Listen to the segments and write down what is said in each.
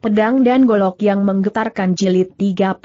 Pedang dan Golok yang menggetarkan jilid 39.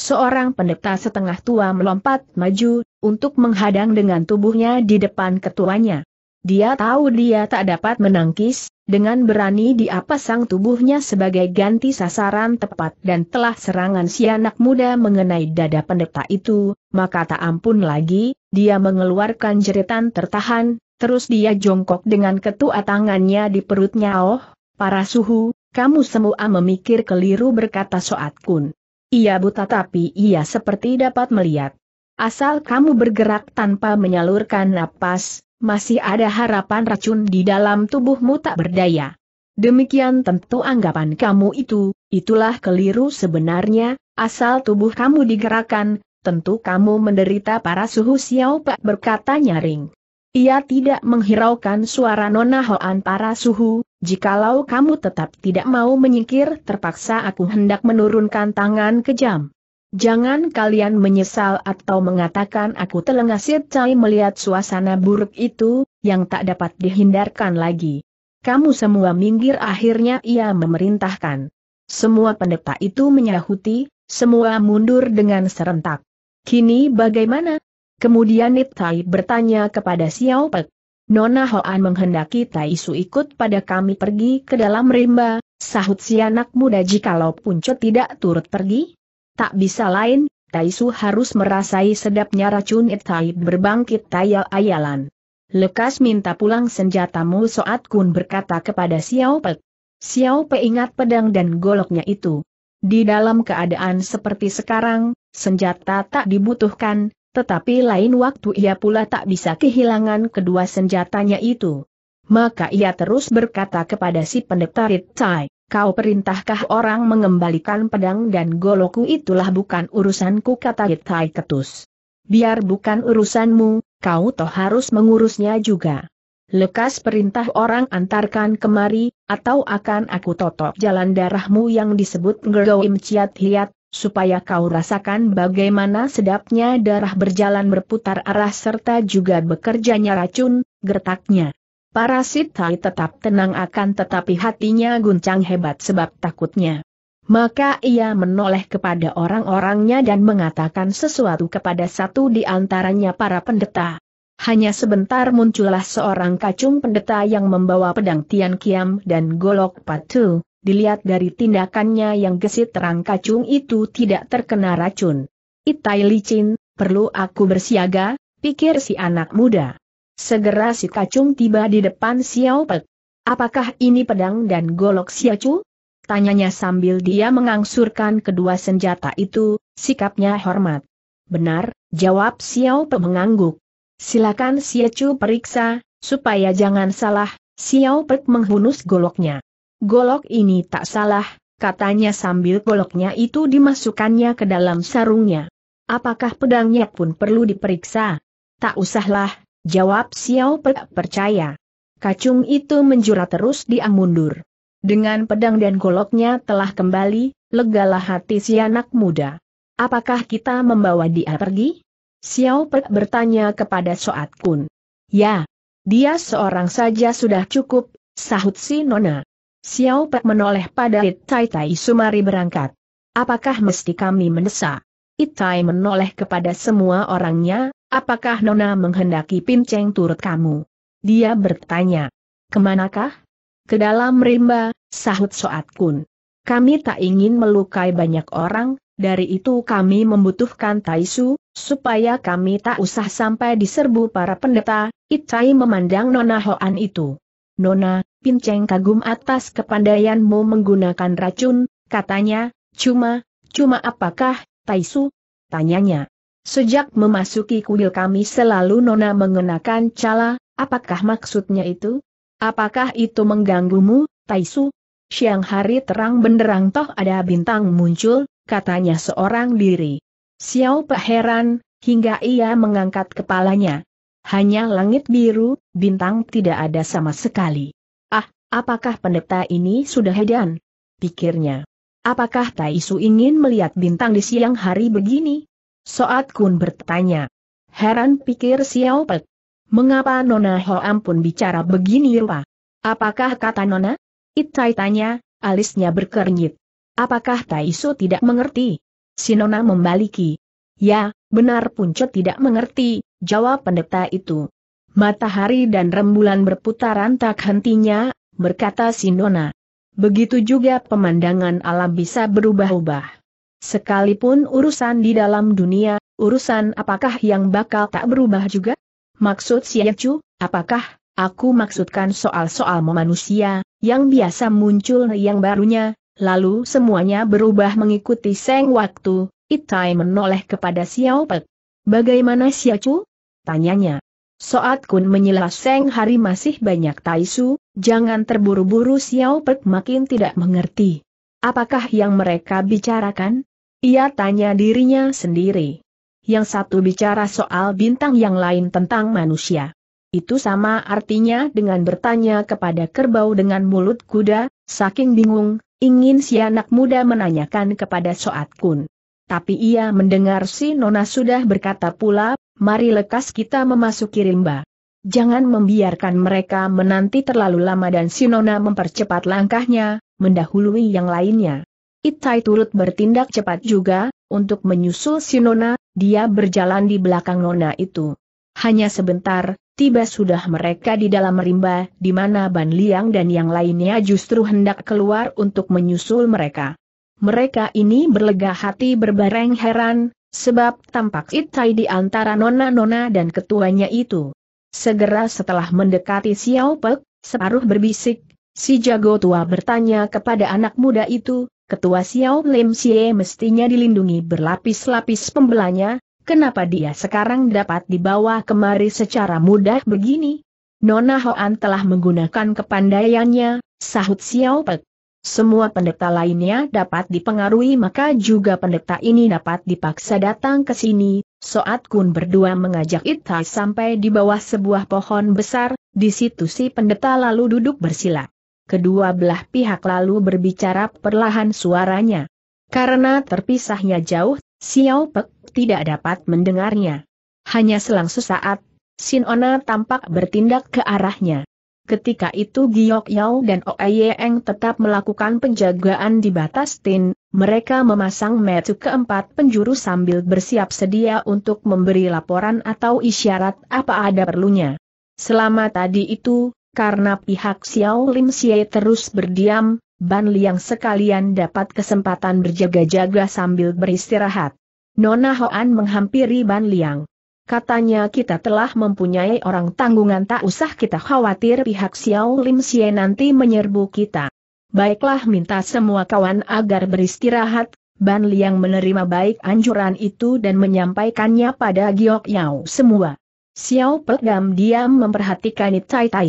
Seorang pendeta setengah tua melompat maju, untuk menghadang dengan tubuhnya di depan ketuanya. Dia tahu dia tak dapat menangkis, dengan berani dia pasang tubuhnya sebagai ganti sasaran tepat dan telah serangan si anak muda mengenai dada pendeta itu, maka tak ampun lagi, dia mengeluarkan jeritan tertahan, terus dia jongkok dengan ketua tangannya di perutnya oh, para suhu, kamu semua memikir keliru berkata Soat Kun. Ia buta tapi ia seperti dapat melihat. Asal kamu bergerak tanpa menyalurkan napas, masih ada harapan racun di dalam tubuhmu tak berdaya. Demikian tentu anggapan kamu itu, itulah keliru sebenarnya, asal tubuh kamu digerakkan, tentu kamu menderita para suhu Xiao Pak berkata nyaring. Ia tidak menghiraukan suara Nona Hoan para suhu, Jikalau kamu tetap tidak mau menyingkir, terpaksa aku hendak menurunkan tangan kejam. Jangan kalian menyesal atau mengatakan aku telengasir Cai melihat suasana buruk itu, yang tak dapat dihindarkan lagi. Kamu semua minggir akhirnya ia memerintahkan. Semua pendeta itu menyahuti, semua mundur dengan serentak. Kini bagaimana? Kemudian Nitai bertanya kepada Xiao Pek. Nona Hoan menghendaki Tai Su ikut pada kami pergi ke dalam rimba, sahut si anak muda jikalau Punco tidak turut pergi? Tak bisa lain, Tai Su harus merasai sedapnya racun Itai berbangkit tayal ayalan. Lekas minta pulang senjatamu Soat Kun berkata kepada Xiao Pei. Xiao Pei ingat pedang dan goloknya itu. Di dalam keadaan seperti sekarang, senjata tak dibutuhkan, tetapi lain waktu ia pula tak bisa kehilangan kedua senjatanya itu. Maka ia terus berkata kepada si pendeta Ritai, kau perintahkah orang mengembalikan pedang dan goloku itulah bukan urusanku kata Ritai ketus. Biar bukan urusanmu, kau toh harus mengurusnya juga. Lekas perintah orang antarkan kemari, atau akan aku totok jalan darahmu yang disebut ngergoim Ciat Hiat, supaya kau rasakan bagaimana sedapnya darah berjalan berputar arah serta juga bekerjanya racun, gertaknya. Parasit Tai tetap tenang akan tetapi hatinya guncang hebat sebab takutnya. Maka ia menoleh kepada orang-orangnya dan mengatakan sesuatu kepada satu di antaranya para pendeta. Hanya sebentar muncullah seorang kacung pendeta yang membawa pedang Tian Kiam dan golok patu, dilihat dari tindakannya yang gesit terang kacung itu tidak terkena racun. Itai licin, perlu aku bersiaga, pikir si anak muda. Segera si kacung tiba di depan Xiao Pek. Apakah ini pedang dan golok Siacu? Tanyanya sambil dia mengangsurkan kedua senjata itu, sikapnya hormat. Benar, jawab Xiao Pek mengangguk. Silakan Siacu periksa, supaya jangan salah, Xiao Pek menghunus goloknya golok ini tak salah, katanya sambil goloknya itu dimasukkannya ke dalam sarungnya. Apakah pedangnya pun perlu diperiksa? Tak usahlah, jawab Xiao Pe percaya. Kacung itu menjura terus dia mundur. Dengan pedang dan goloknya telah kembali, legalah hati si anak muda. Apakah kita membawa dia pergi? Xiao Pe bertanya kepada Soat Kun. Ya, dia seorang saja sudah cukup, sahut si Nona. Xiao Pek menoleh pada Itai Tai Sumari berangkat. Apakah mesti kami mendesak? Itai menoleh kepada semua orangnya, apakah Nona menghendaki Pinceng turut kamu? Dia bertanya. Kemanakah? Ke dalam rimba, sahut Soat Kun. Kami tak ingin melukai banyak orang, dari itu kami membutuhkan Taisu, supaya kami tak usah sampai diserbu para pendeta, Itai memandang Nona Hoan itu. Nona, Pinceng kagum atas kepandaianmu menggunakan racun, katanya, cuma, cuma apakah, Taisu? Tanyanya. Sejak memasuki kuil kami selalu Nona mengenakan cala, apakah maksudnya itu? Apakah itu mengganggumu, Taisu? Siang hari terang benderang toh ada bintang muncul, katanya seorang diri. Xiao Pe heran, hingga ia mengangkat kepalanya. Hanya langit biru, bintang tidak ada sama sekali. Apakah pendeta ini sudah hedan? Pikirnya. Apakah Taisu ingin melihat bintang di siang hari begini? Soat Kun bertanya. Heran pikir Xiao Pek. Mengapa Nona Hoam pun bicara begini rupa? Apakah kata Nona? Itai tanya, alisnya berkernyit. Apakah Taisu tidak mengerti? Si Nona membaliki. Ya, benar Puncut tidak mengerti, jawab pendeta itu. Matahari dan rembulan berputaran tak hentinya, berkata Sinona. Begitu juga pemandangan alam bisa berubah-ubah. Sekalipun urusan di dalam dunia, urusan apakah yang bakal tak berubah juga? Maksud Siacu, apakah, aku maksudkan soal-soal manusia, yang biasa muncul yang barunya, lalu semuanya berubah mengikuti seng waktu, Itai menoleh kepada Xiao Pek. Bagaimana Siacu? Tanyanya. Soat Kun menyela seng hari masih banyak taisu, Jangan terburu-buru Xiao Pek makin tidak mengerti. Apakah yang mereka bicarakan? Ia tanya dirinya sendiri. Yang satu bicara soal bintang yang lain tentang manusia. Itu sama artinya dengan bertanya kepada kerbau dengan mulut kuda, saking bingung, ingin si anak muda menanyakan kepada Soat Kun. Tapi ia mendengar si Nona sudah berkata pula, mari lekas kita memasuki rimba. Jangan membiarkan mereka menanti terlalu lama dan Sinona mempercepat langkahnya, mendahului yang lainnya. Itai turut bertindak cepat juga, untuk menyusul Sinona, dia berjalan di belakang Nona itu. Hanya sebentar, tiba sudah mereka di dalam rimba, di mana Ban Liang dan yang lainnya justru hendak keluar untuk menyusul mereka. Mereka ini berlega hati berbareng heran, sebab tampak Itai di antara Nona-Nona dan ketuanya itu. Segera setelah mendekati Xiao Pek, separuh berbisik, si jago tua bertanya kepada anak muda itu, ketua Xiao Lim Xie mestinya dilindungi berlapis-lapis pembelanya, kenapa dia sekarang dapat dibawa kemari secara mudah begini? Nona Hoan telah menggunakan kepandaiannya, sahut Xiao Pek. Semua pendeta lainnya dapat dipengaruhi maka juga pendeta ini dapat dipaksa datang ke sini, Soat Kun berdua mengajak Ita sampai di bawah sebuah pohon besar, di situ si pendeta lalu duduk bersila. Kedua belah pihak lalu berbicara perlahan suaranya. Karena terpisahnya jauh, Xiao Pek tidak dapat mendengarnya. Hanya selang sesaat, Ona tampak bertindak ke arahnya. Ketika itu Giok Yao dan Oeyeng tetap melakukan penjagaan di batas tin, mereka memasang metu keempat penjuru sambil bersiap sedia untuk memberi laporan atau isyarat apa ada perlunya. Selama tadi itu, karena pihak Xiao Lim Xie terus berdiam, Ban Liang sekalian dapat kesempatan berjaga-jaga sambil beristirahat. Nona Hoan menghampiri Ban Liang. Katanya kita telah mempunyai orang tanggungan tak usah kita khawatir pihak Xiao Lim Xie nanti menyerbu kita baiklah minta semua kawan agar beristirahat, Ban Liang menerima baik anjuran itu dan menyampaikannya pada Giok Yao semua. Xiao Pelgam diam memperhatikan Itai Tai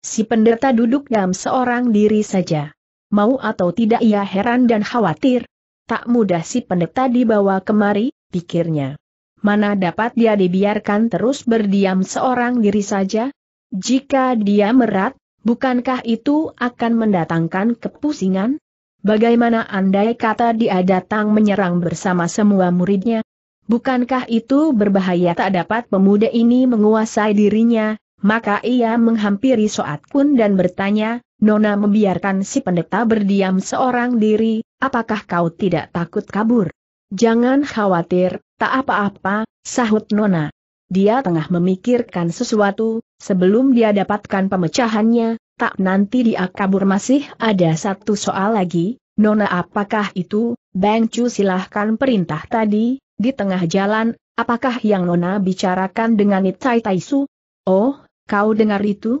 Si pendeta duduk dalam seorang diri saja. Mau atau tidak ia heran dan khawatir. Tak mudah si pendeta dibawa kemari, pikirnya. Mana dapat dia dibiarkan terus berdiam seorang diri saja? Jika dia merat, Bukankah itu akan mendatangkan kepusingan? Bagaimana andai kata dia datang menyerang bersama semua muridnya? Bukankah itu berbahaya tak dapat pemuda ini menguasai dirinya, maka ia menghampiri Soat Kun dan bertanya, Nona membiarkan si pendeta berdiam seorang diri, apakah kau tidak takut kabur? Jangan khawatir, tak apa-apa, sahut Nona. Dia tengah memikirkan sesuatu, Sebelum dia dapatkan pemecahannya, tak nanti dia kabur masih ada satu soal lagi, Nona apakah itu, Bang Chu silahkan perintah tadi, di tengah jalan, apakah yang Nona bicarakan dengan Itai Taisu? Oh, kau dengar itu?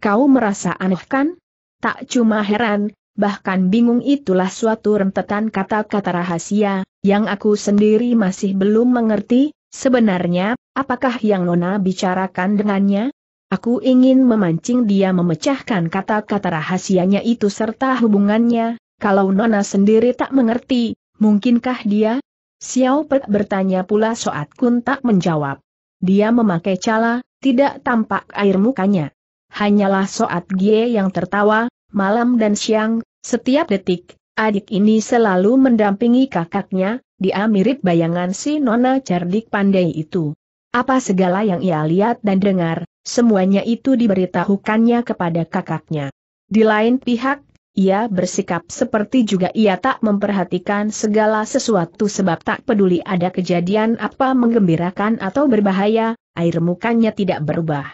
Kau merasa aneh kan? Tak cuma heran, Bahkan bingung itulah suatu rentetan kata-kata rahasia, yang aku sendiri masih belum mengerti, sebenarnya, apakah yang Nona bicarakan dengannya? Aku ingin memancing dia memecahkan kata-kata rahasianya itu serta hubungannya, kalau Nona sendiri tak mengerti, mungkinkah dia? Xiao Pe bertanya pula Soat Kun tak menjawab. Dia memakai cala, tidak tampak air mukanya. Hanyalah Soat Gie yang tertawa, malam dan siang, setiap detik, adik ini selalu mendampingi kakaknya, dia mirip bayangan si Nona cerdik pandai itu. Apa segala yang ia lihat dan dengar, Semuanya itu diberitahukannya kepada kakaknya. Di lain pihak, ia bersikap seperti juga ia tak memperhatikan segala sesuatu sebab tak peduli ada kejadian apa menggembirakan atau berbahaya, air mukanya tidak berubah.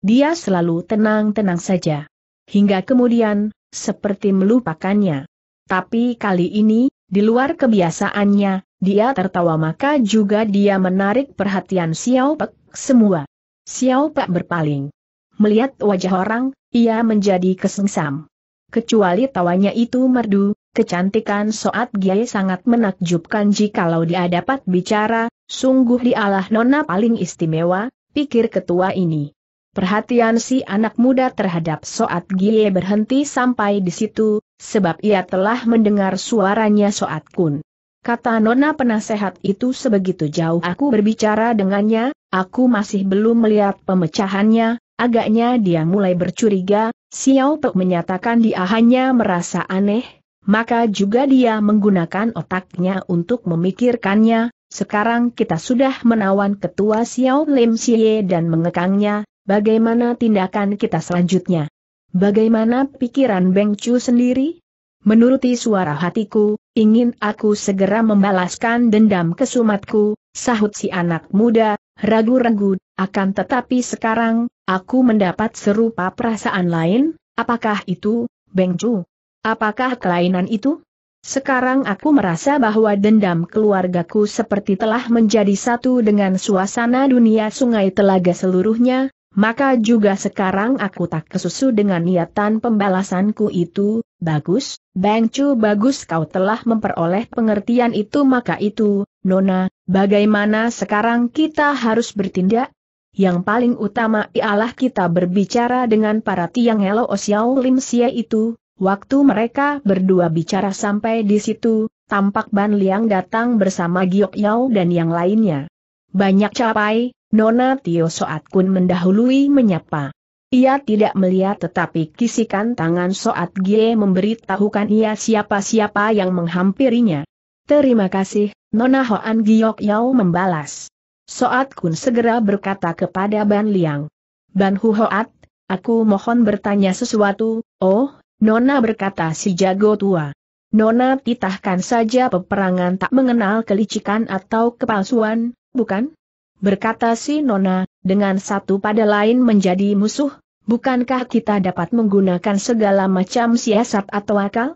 Dia selalu tenang-tenang saja. Hingga kemudian, seperti melupakannya. Tapi kali ini, di luar kebiasaannya, dia tertawa maka juga dia menarik perhatian Xiao Pek semua. Xiao Pak berpaling. Melihat wajah orang, ia menjadi kesengsam. Kecuali tawanya itu merdu, kecantikan Soat Gie sangat menakjubkan jikalau dia dapat bicara, sungguh dialah nona paling istimewa, pikir ketua ini. Perhatian si anak muda terhadap Soat Gie berhenti sampai di situ, sebab ia telah mendengar suaranya Soat Kun. Kata nona penasehat itu sebegitu jauh aku berbicara dengannya, Aku masih belum melihat pemecahannya, agaknya dia mulai bercuriga, Xiao Pek menyatakan dia hanya merasa aneh, maka juga dia menggunakan otaknya untuk memikirkannya, sekarang kita sudah menawan ketua Xiao Lim Xie dan mengekangnya, bagaimana tindakan kita selanjutnya? Bagaimana pikiran Beng Chu sendiri? Menuruti suara hatiku, ingin aku segera membalaskan dendam kesumatku, sahut si anak muda, ragu-ragu, akan tetapi sekarang, aku mendapat serupa perasaan lain, apakah itu, Beng Chu? Apakah kelainan itu? Sekarang aku merasa bahwa dendam keluargaku seperti telah menjadi satu dengan suasana dunia sungai telaga seluruhnya, maka juga sekarang aku tak kesusu dengan niatan pembalasanku itu, bagus, Bang Chu bagus kau telah memperoleh pengertian itu maka itu, Nona, bagaimana sekarang kita harus bertindak? Yang paling utama ialah kita berbicara dengan para tiang Helo Osiao Lim Sia itu, waktu mereka berdua bicara sampai di situ, tampak Ban Liang datang bersama Giok Yao dan yang lainnya. Banyak capai, Nona Tio Soat Kun mendahului menyapa. Ia tidak melihat tetapi kisikan tangan Soat Gie memberitahukan ia siapa-siapa yang menghampirinya. Terima kasih, Nona Hoan Giok Yao membalas. Soat Kun segera berkata kepada Ban Liang. Ban Hu Hoat, aku mohon bertanya sesuatu, oh, Nona berkata si jago tua. Nona titahkan saja peperangan tak mengenal kelicikan atau kepalsuan, bukan? berkata si Nona, dengan satu pada lain menjadi musuh, bukankah kita dapat menggunakan segala macam siasat atau akal?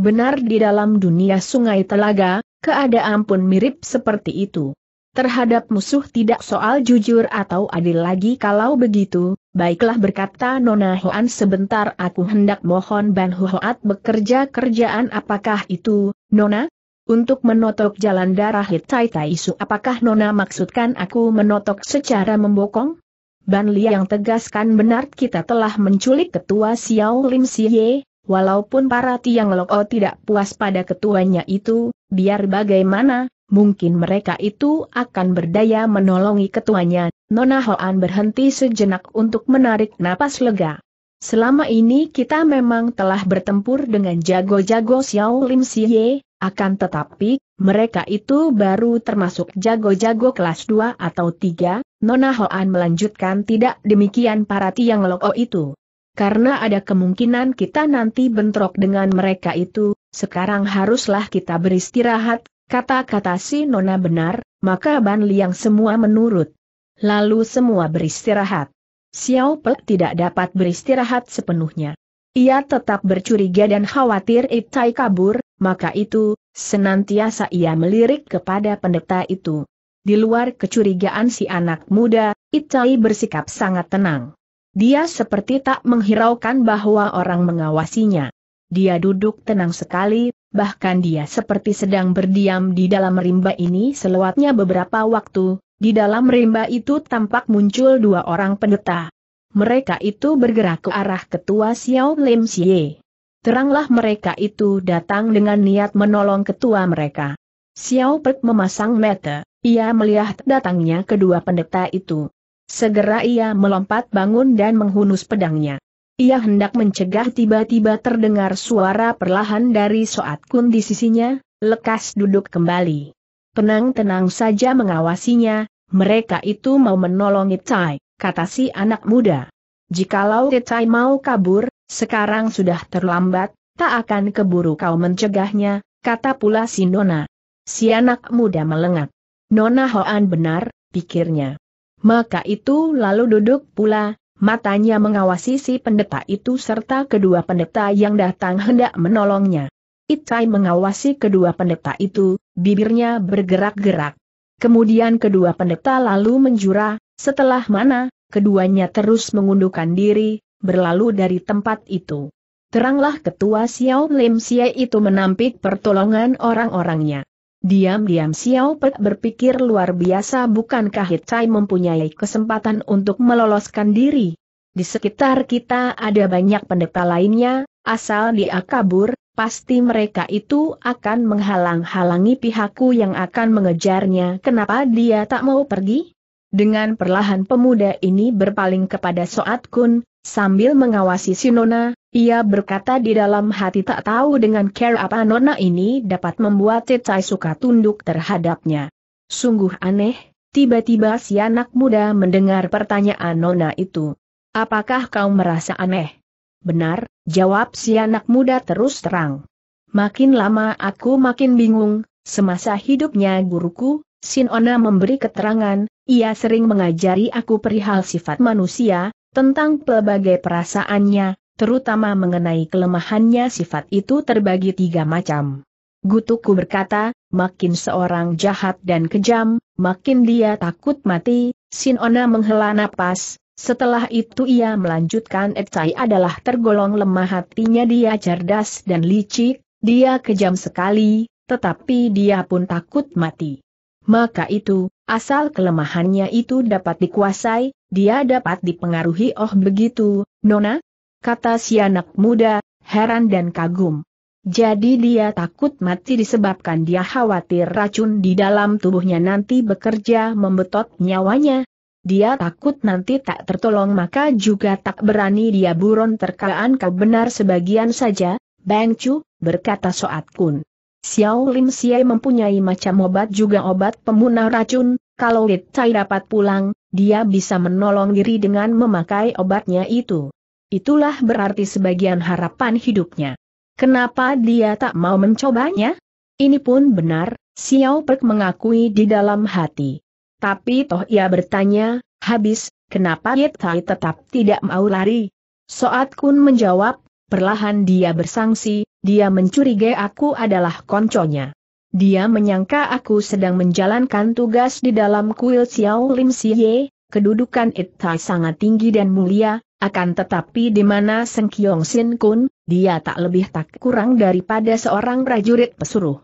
Benar di dalam dunia sungai telaga, keadaan pun mirip seperti itu. Terhadap musuh tidak soal jujur atau adil lagi kalau begitu, baiklah berkata Nona Hoan sebentar aku hendak mohon Ban Hoat bekerja kerjaan apakah itu, Nona? Untuk menotok jalan darah Hitai Taisu apakah Nona maksudkan aku menotok secara membokong? Ban Li yang tegaskan benar kita telah menculik ketua Xiao Lim Si Ye. walaupun para Tiang Loko tidak puas pada ketuanya itu, biar bagaimana, mungkin mereka itu akan berdaya menolongi ketuanya. Nona Hoan berhenti sejenak untuk menarik napas lega. Selama ini kita memang telah bertempur dengan jago-jago Xiao Lim Si Ye. Akan tetapi, mereka itu baru termasuk jago-jago kelas 2 atau 3, Nona Hoan melanjutkan tidak demikian para tiang loko itu. Karena ada kemungkinan kita nanti bentrok dengan mereka itu, sekarang haruslah kita beristirahat, kata-kata si Nona benar, maka Ban Liang semua menurut. Lalu semua beristirahat. Xiao Pe tidak dapat beristirahat sepenuhnya. Ia tetap bercuriga dan khawatir Itai kabur, maka itu, senantiasa ia melirik kepada pendeta itu. Di luar kecurigaan si anak muda, Itai bersikap sangat tenang. Dia seperti tak menghiraukan bahwa orang mengawasinya. Dia duduk tenang sekali, bahkan dia seperti sedang berdiam di dalam rimba ini selewatnya beberapa waktu. Di dalam rimba itu tampak muncul dua orang pendeta. Mereka itu bergerak ke arah ketua Xiao Lim Xie. Teranglah mereka itu datang dengan niat menolong ketua mereka. Xiao Pek memasang mata, ia melihat datangnya kedua pendeta itu. Segera ia melompat bangun dan menghunus pedangnya. Ia hendak mencegah tiba-tiba terdengar suara perlahan dari Soat Kun di sisinya, lekas duduk kembali. Tenang-tenang saja mengawasinya, mereka itu mau menolong Itai, kata si anak muda. Jikalau Itai mau kabur, sekarang sudah terlambat, tak akan keburu kau mencegahnya, kata pula si Nona. Si anak muda melengat. Nona Hoan benar, pikirnya. Maka itu lalu duduk pula, matanya mengawasi si pendeta itu serta kedua pendeta yang datang hendak menolongnya. Itai mengawasi kedua pendeta itu, bibirnya bergerak-gerak. Kemudian kedua pendeta lalu menjura, setelah mana, keduanya terus mengundurkan diri, berlalu dari tempat itu. Teranglah ketua Xiao Lim Xie itu menampik pertolongan orang-orangnya. Diam-diam Xiao Pe berpikir luar biasa bukankah Hitai mempunyai kesempatan untuk meloloskan diri. Di sekitar kita ada banyak pendeta lainnya, asal dia kabur, pasti mereka itu akan menghalang-halangi pihakku yang akan mengejarnya. Kenapa dia tak mau pergi? Dengan perlahan pemuda ini berpaling kepada Soat Kun, Sambil mengawasi si Nona, ia berkata di dalam hati tak tahu dengan care apa Nona ini dapat membuat Cecai suka tunduk terhadapnya. Sungguh aneh, tiba-tiba si anak muda mendengar pertanyaan Nona itu. Apakah kau merasa aneh? Benar, jawab si anak muda terus terang. Makin lama aku makin bingung, semasa hidupnya guruku, Sinona memberi keterangan, ia sering mengajari aku perihal sifat manusia, tentang pelbagai perasaannya, terutama mengenai kelemahannya sifat itu terbagi tiga macam. Gutuku berkata, makin seorang jahat dan kejam, makin dia takut mati, Sinona menghela napas, setelah itu ia melanjutkan Ecai adalah tergolong lemah hatinya dia cerdas dan licik, dia kejam sekali, tetapi dia pun takut mati. Maka itu, asal kelemahannya itu dapat dikuasai, dia dapat dipengaruhi oh begitu, Nona? Kata si anak muda, heran dan kagum. Jadi dia takut mati disebabkan dia khawatir racun di dalam tubuhnya nanti bekerja membetot nyawanya. Dia takut nanti tak tertolong maka juga tak berani dia buron terkaan kau benar sebagian saja, Bang Chu, berkata Soat Kun. Xiao Lim Siai mempunyai macam obat juga obat pemunah racun, kalau Lit Chai dapat pulang, dia bisa menolong diri dengan memakai obatnya itu. Itulah berarti sebagian harapan hidupnya. Kenapa dia tak mau mencobanya? Ini pun benar, Xiao Pek mengakui di dalam hati. Tapi toh ia bertanya, habis, kenapa Lit Chai tetap tidak mau lari? Soat Kun menjawab, perlahan dia bersangsi, dia mencurigai aku adalah konconya. Dia menyangka aku sedang menjalankan tugas di dalam kuil Xiao Lim Siye, kedudukan Itai sangat tinggi dan mulia, akan tetapi di mana Seng Kiong Sin Kun, dia tak lebih tak kurang daripada seorang prajurit pesuruh.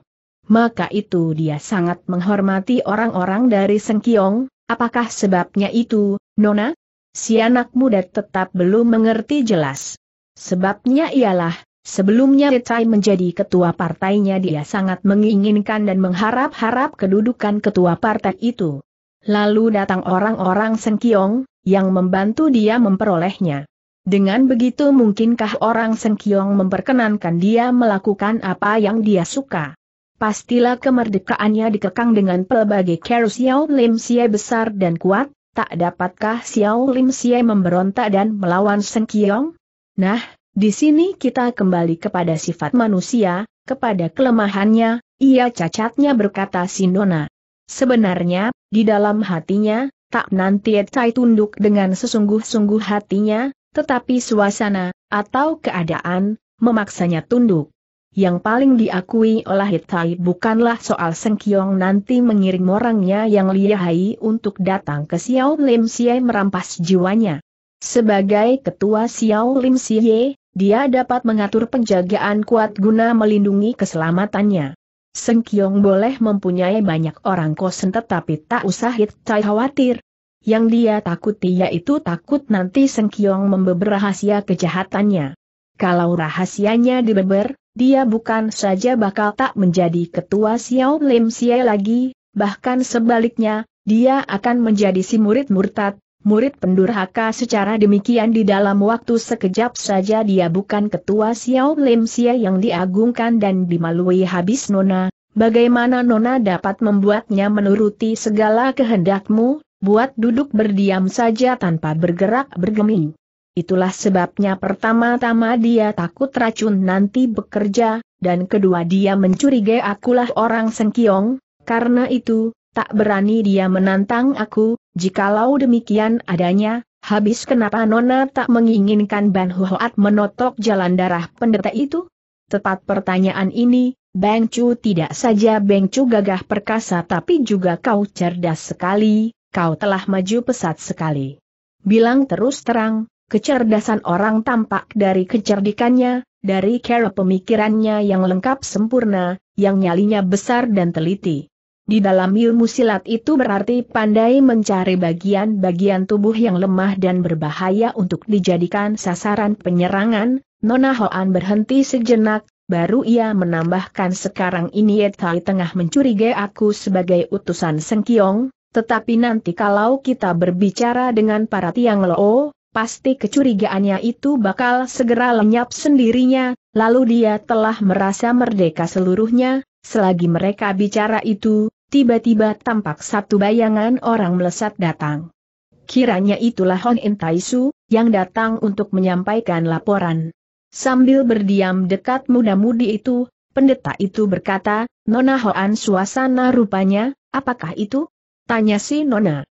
Maka itu dia sangat menghormati orang-orang dari Seng Kiong, apakah sebabnya itu, Nona? Si anak muda tetap belum mengerti jelas. Sebabnya ialah, Sebelumnya Retai menjadi ketua partainya dia sangat menginginkan dan mengharap-harap kedudukan ketua partai itu. Lalu datang orang-orang Sengkyong yang membantu dia memperolehnya. Dengan begitu mungkinkah orang Sengkyong memperkenankan dia melakukan apa yang dia suka? Pastilah kemerdekaannya dikekang dengan pelbagai care Xiao Lim Xie besar dan kuat, tak dapatkah Xiao Lim Xie memberontak dan melawan Sengkyong? Nah, di sini kita kembali kepada sifat manusia, kepada kelemahannya, ia cacatnya berkata Sinona. Sebenarnya, di dalam hatinya, tak nanti Etai tunduk dengan sesungguh-sungguh hatinya, tetapi suasana, atau keadaan, memaksanya tunduk. Yang paling diakui oleh Hitai bukanlah soal Sengkiong nanti mengirim orangnya yang lihai untuk datang ke Xiao Lim Xie merampas jiwanya. Sebagai ketua Xiao Lim Xie, dia dapat mengatur penjagaan kuat guna melindungi keselamatannya. Kiong boleh mempunyai banyak orang kosen tetapi tak usah Hitchai khawatir. Yang dia takuti yaitu takut nanti Kiong membeber rahasia kejahatannya. Kalau rahasianya dibeber, dia bukan saja bakal tak menjadi ketua Xiao Lim Xie lagi, bahkan sebaliknya, dia akan menjadi si murid murtad, murid pendurhaka secara demikian di dalam waktu sekejap saja dia bukan ketua Xiao Lim Xia yang diagungkan dan dimalui habis Nona, bagaimana Nona dapat membuatnya menuruti segala kehendakmu, buat duduk berdiam saja tanpa bergerak bergeming. Itulah sebabnya pertama-tama dia takut racun nanti bekerja, dan kedua dia mencurigai akulah orang sengkiong, karena itu, tak berani dia menantang aku, Jikalau demikian adanya, habis kenapa Nona tak menginginkan Ban Hoat menotok jalan darah pendeta itu? Tepat pertanyaan ini, Bang Chu tidak saja Beng Chu gagah perkasa tapi juga kau cerdas sekali, kau telah maju pesat sekali. Bilang terus terang, kecerdasan orang tampak dari kecerdikannya, dari cara pemikirannya yang lengkap sempurna, yang nyalinya besar dan teliti. Di dalam ilmu silat itu berarti pandai mencari bagian-bagian tubuh yang lemah dan berbahaya untuk dijadikan sasaran penyerangan, Nona Hoan berhenti sejenak, baru ia menambahkan sekarang ini Yetai tengah mencurigai aku sebagai utusan Sengkiong, tetapi nanti kalau kita berbicara dengan para tiang loo, pasti kecurigaannya itu bakal segera lenyap sendirinya, lalu dia telah merasa merdeka seluruhnya, Selagi mereka bicara itu, tiba-tiba tampak satu bayangan orang melesat datang. Kiranya itulah Hon In Taisu, yang datang untuk menyampaikan laporan. Sambil berdiam dekat muda-mudi itu, pendeta itu berkata, Nona Hoan suasana rupanya, apakah itu? Tanya si Nona.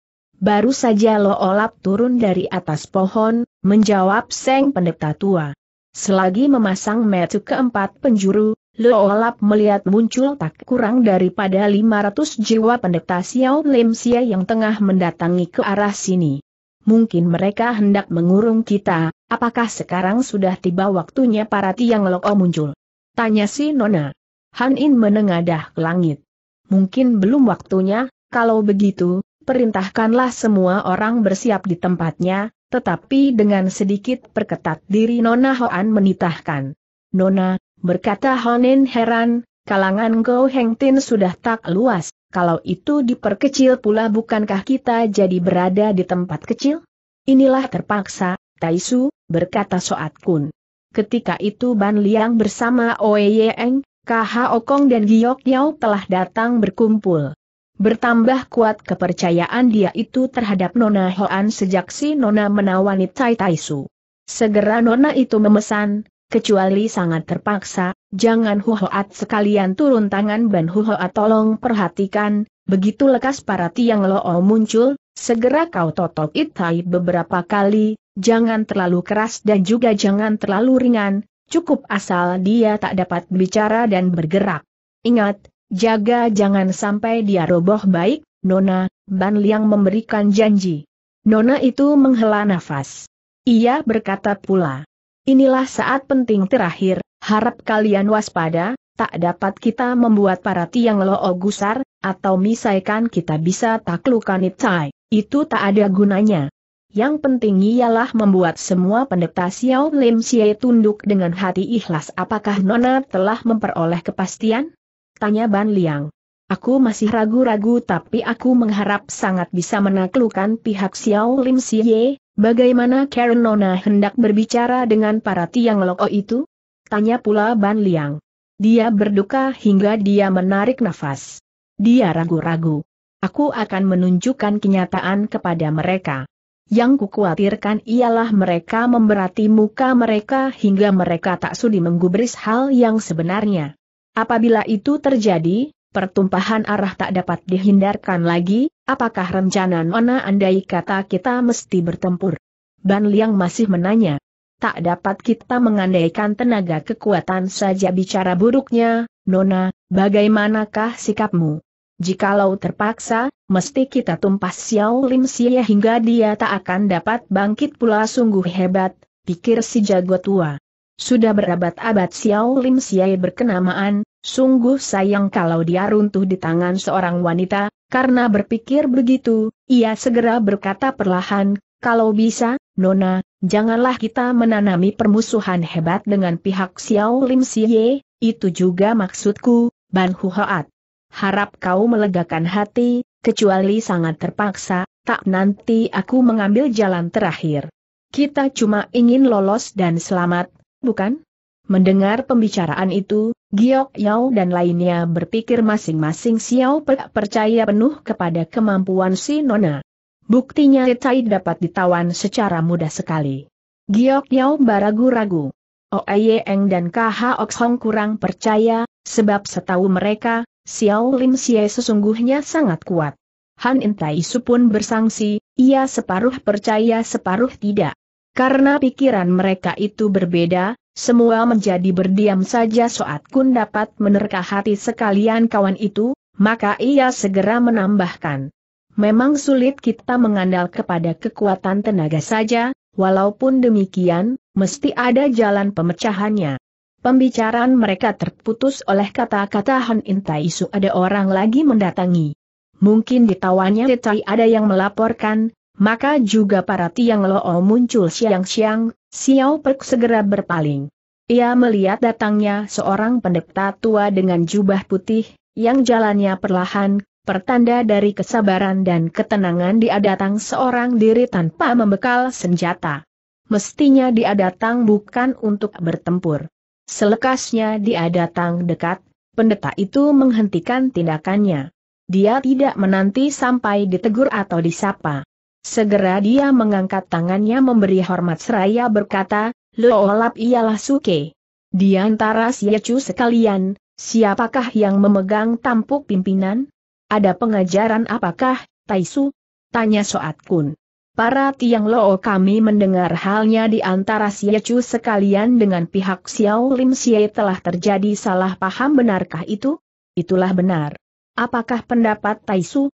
Baru saja Lo Olap turun dari atas pohon, menjawab Seng pendeta tua. Selagi memasang metu keempat penjuru, Loolap melihat muncul tak kurang daripada 500 jiwa pendeta Xiao Lim Xia yang tengah mendatangi ke arah sini. Mungkin mereka hendak mengurung kita, apakah sekarang sudah tiba waktunya para tiang loko muncul? Tanya si Nona. Han In menengadah ke langit. Mungkin belum waktunya, kalau begitu, perintahkanlah semua orang bersiap di tempatnya, tetapi dengan sedikit perketat diri Nona Hoan menitahkan. Nona, Berkata Honin heran, kalangan Go Heng Tin sudah tak luas, kalau itu diperkecil pula bukankah kita jadi berada di tempat kecil? Inilah terpaksa, Taisu, berkata Soat Kun. Ketika itu Ban Liang bersama Oe Yeng, KH Okong dan Giok Yao telah datang berkumpul. Bertambah kuat kepercayaan dia itu terhadap Nona Hoan sejak si Nona menawani Tai Taisu. Segera Nona itu memesan, Kecuali sangat terpaksa, jangan Huhoat sekalian turun tangan Ban Huhoat tolong perhatikan, begitu lekas para tiang loo muncul, segera kau totok itai beberapa kali, jangan terlalu keras dan juga jangan terlalu ringan, cukup asal dia tak dapat bicara dan bergerak. Ingat, jaga jangan sampai dia roboh baik, Nona, Ban Liang memberikan janji. Nona itu menghela nafas. Ia berkata pula, Inilah saat penting terakhir, harap kalian waspada, tak dapat kita membuat para tiang loo gusar, atau misalkan kita bisa taklukan itai, itu tak ada gunanya. Yang penting ialah membuat semua pendeta Xiao Lim Xie tunduk dengan hati ikhlas apakah Nona telah memperoleh kepastian? Tanya Ban Liang. Aku masih ragu-ragu tapi aku mengharap sangat bisa menaklukkan pihak Xiao Lim Xie, Bagaimana Karen Nona hendak berbicara dengan para tiang loko itu? Tanya pula Ban Liang. Dia berduka hingga dia menarik nafas. Dia ragu-ragu. Aku akan menunjukkan kenyataan kepada mereka. Yang kukuatirkan ialah mereka memberati muka mereka hingga mereka tak sudi menggubris hal yang sebenarnya. Apabila itu terjadi, pertumpahan arah tak dapat dihindarkan lagi, apakah rencana Nona andai kata kita mesti bertempur? Ban Liang masih menanya. Tak dapat kita mengandaikan tenaga kekuatan saja bicara buruknya, Nona, bagaimanakah sikapmu? Jikalau terpaksa, mesti kita tumpas Xiao Lim Xie hingga dia tak akan dapat bangkit pula sungguh hebat, pikir si jago tua. Sudah berabad-abad Xiao Lim Xie berkenamaan, Sungguh sayang kalau dia runtuh di tangan seorang wanita, karena berpikir begitu, ia segera berkata perlahan, kalau bisa, Nona, janganlah kita menanami permusuhan hebat dengan pihak Xiao Lim Siye, itu juga maksudku, Ban Hu Harap kau melegakan hati, kecuali sangat terpaksa, tak nanti aku mengambil jalan terakhir. Kita cuma ingin lolos dan selamat, bukan? Mendengar pembicaraan itu, Giok Yao dan lainnya berpikir masing-masing Xiao Pe percaya penuh kepada kemampuan si Nona. Buktinya Tai dapat ditawan secara mudah sekali. Giok Yao baragu-ragu. Oe oh, Eng dan KH Ok Hong kurang percaya, sebab setahu mereka, Xiao Lim Xie sesungguhnya sangat kuat. Han Intai Su pun bersangsi, ia separuh percaya separuh tidak. Karena pikiran mereka itu berbeda, semua menjadi berdiam saja saat kun dapat menerka hati sekalian kawan itu, maka ia segera menambahkan. Memang sulit kita mengandal kepada kekuatan tenaga saja, walaupun demikian, mesti ada jalan pemecahannya. Pembicaraan mereka terputus oleh kata-kata Han Intai Su ada orang lagi mendatangi. Mungkin ditawannya Intai ada yang melaporkan, maka juga para tiang Loo muncul siang-siang, Xiao Pek segera berpaling. Ia melihat datangnya seorang pendeta tua dengan jubah putih, yang jalannya perlahan, pertanda dari kesabaran dan ketenangan dia datang seorang diri tanpa membekal senjata. Mestinya dia datang bukan untuk bertempur. Selekasnya dia datang dekat, pendeta itu menghentikan tindakannya. Dia tidak menanti sampai ditegur atau disapa. Segera dia mengangkat tangannya memberi hormat seraya berkata, Lo Leolap ialah Suke. Di antara Siacu sekalian, siapakah yang memegang tampuk pimpinan? Ada pengajaran apakah, Taisu? Tanya Soat Kun. Para tiang loo kami mendengar halnya di antara Siacu sekalian dengan pihak Xiao Lim Xie telah terjadi salah paham benarkah itu? Itulah benar. Apakah pendapat Taisu?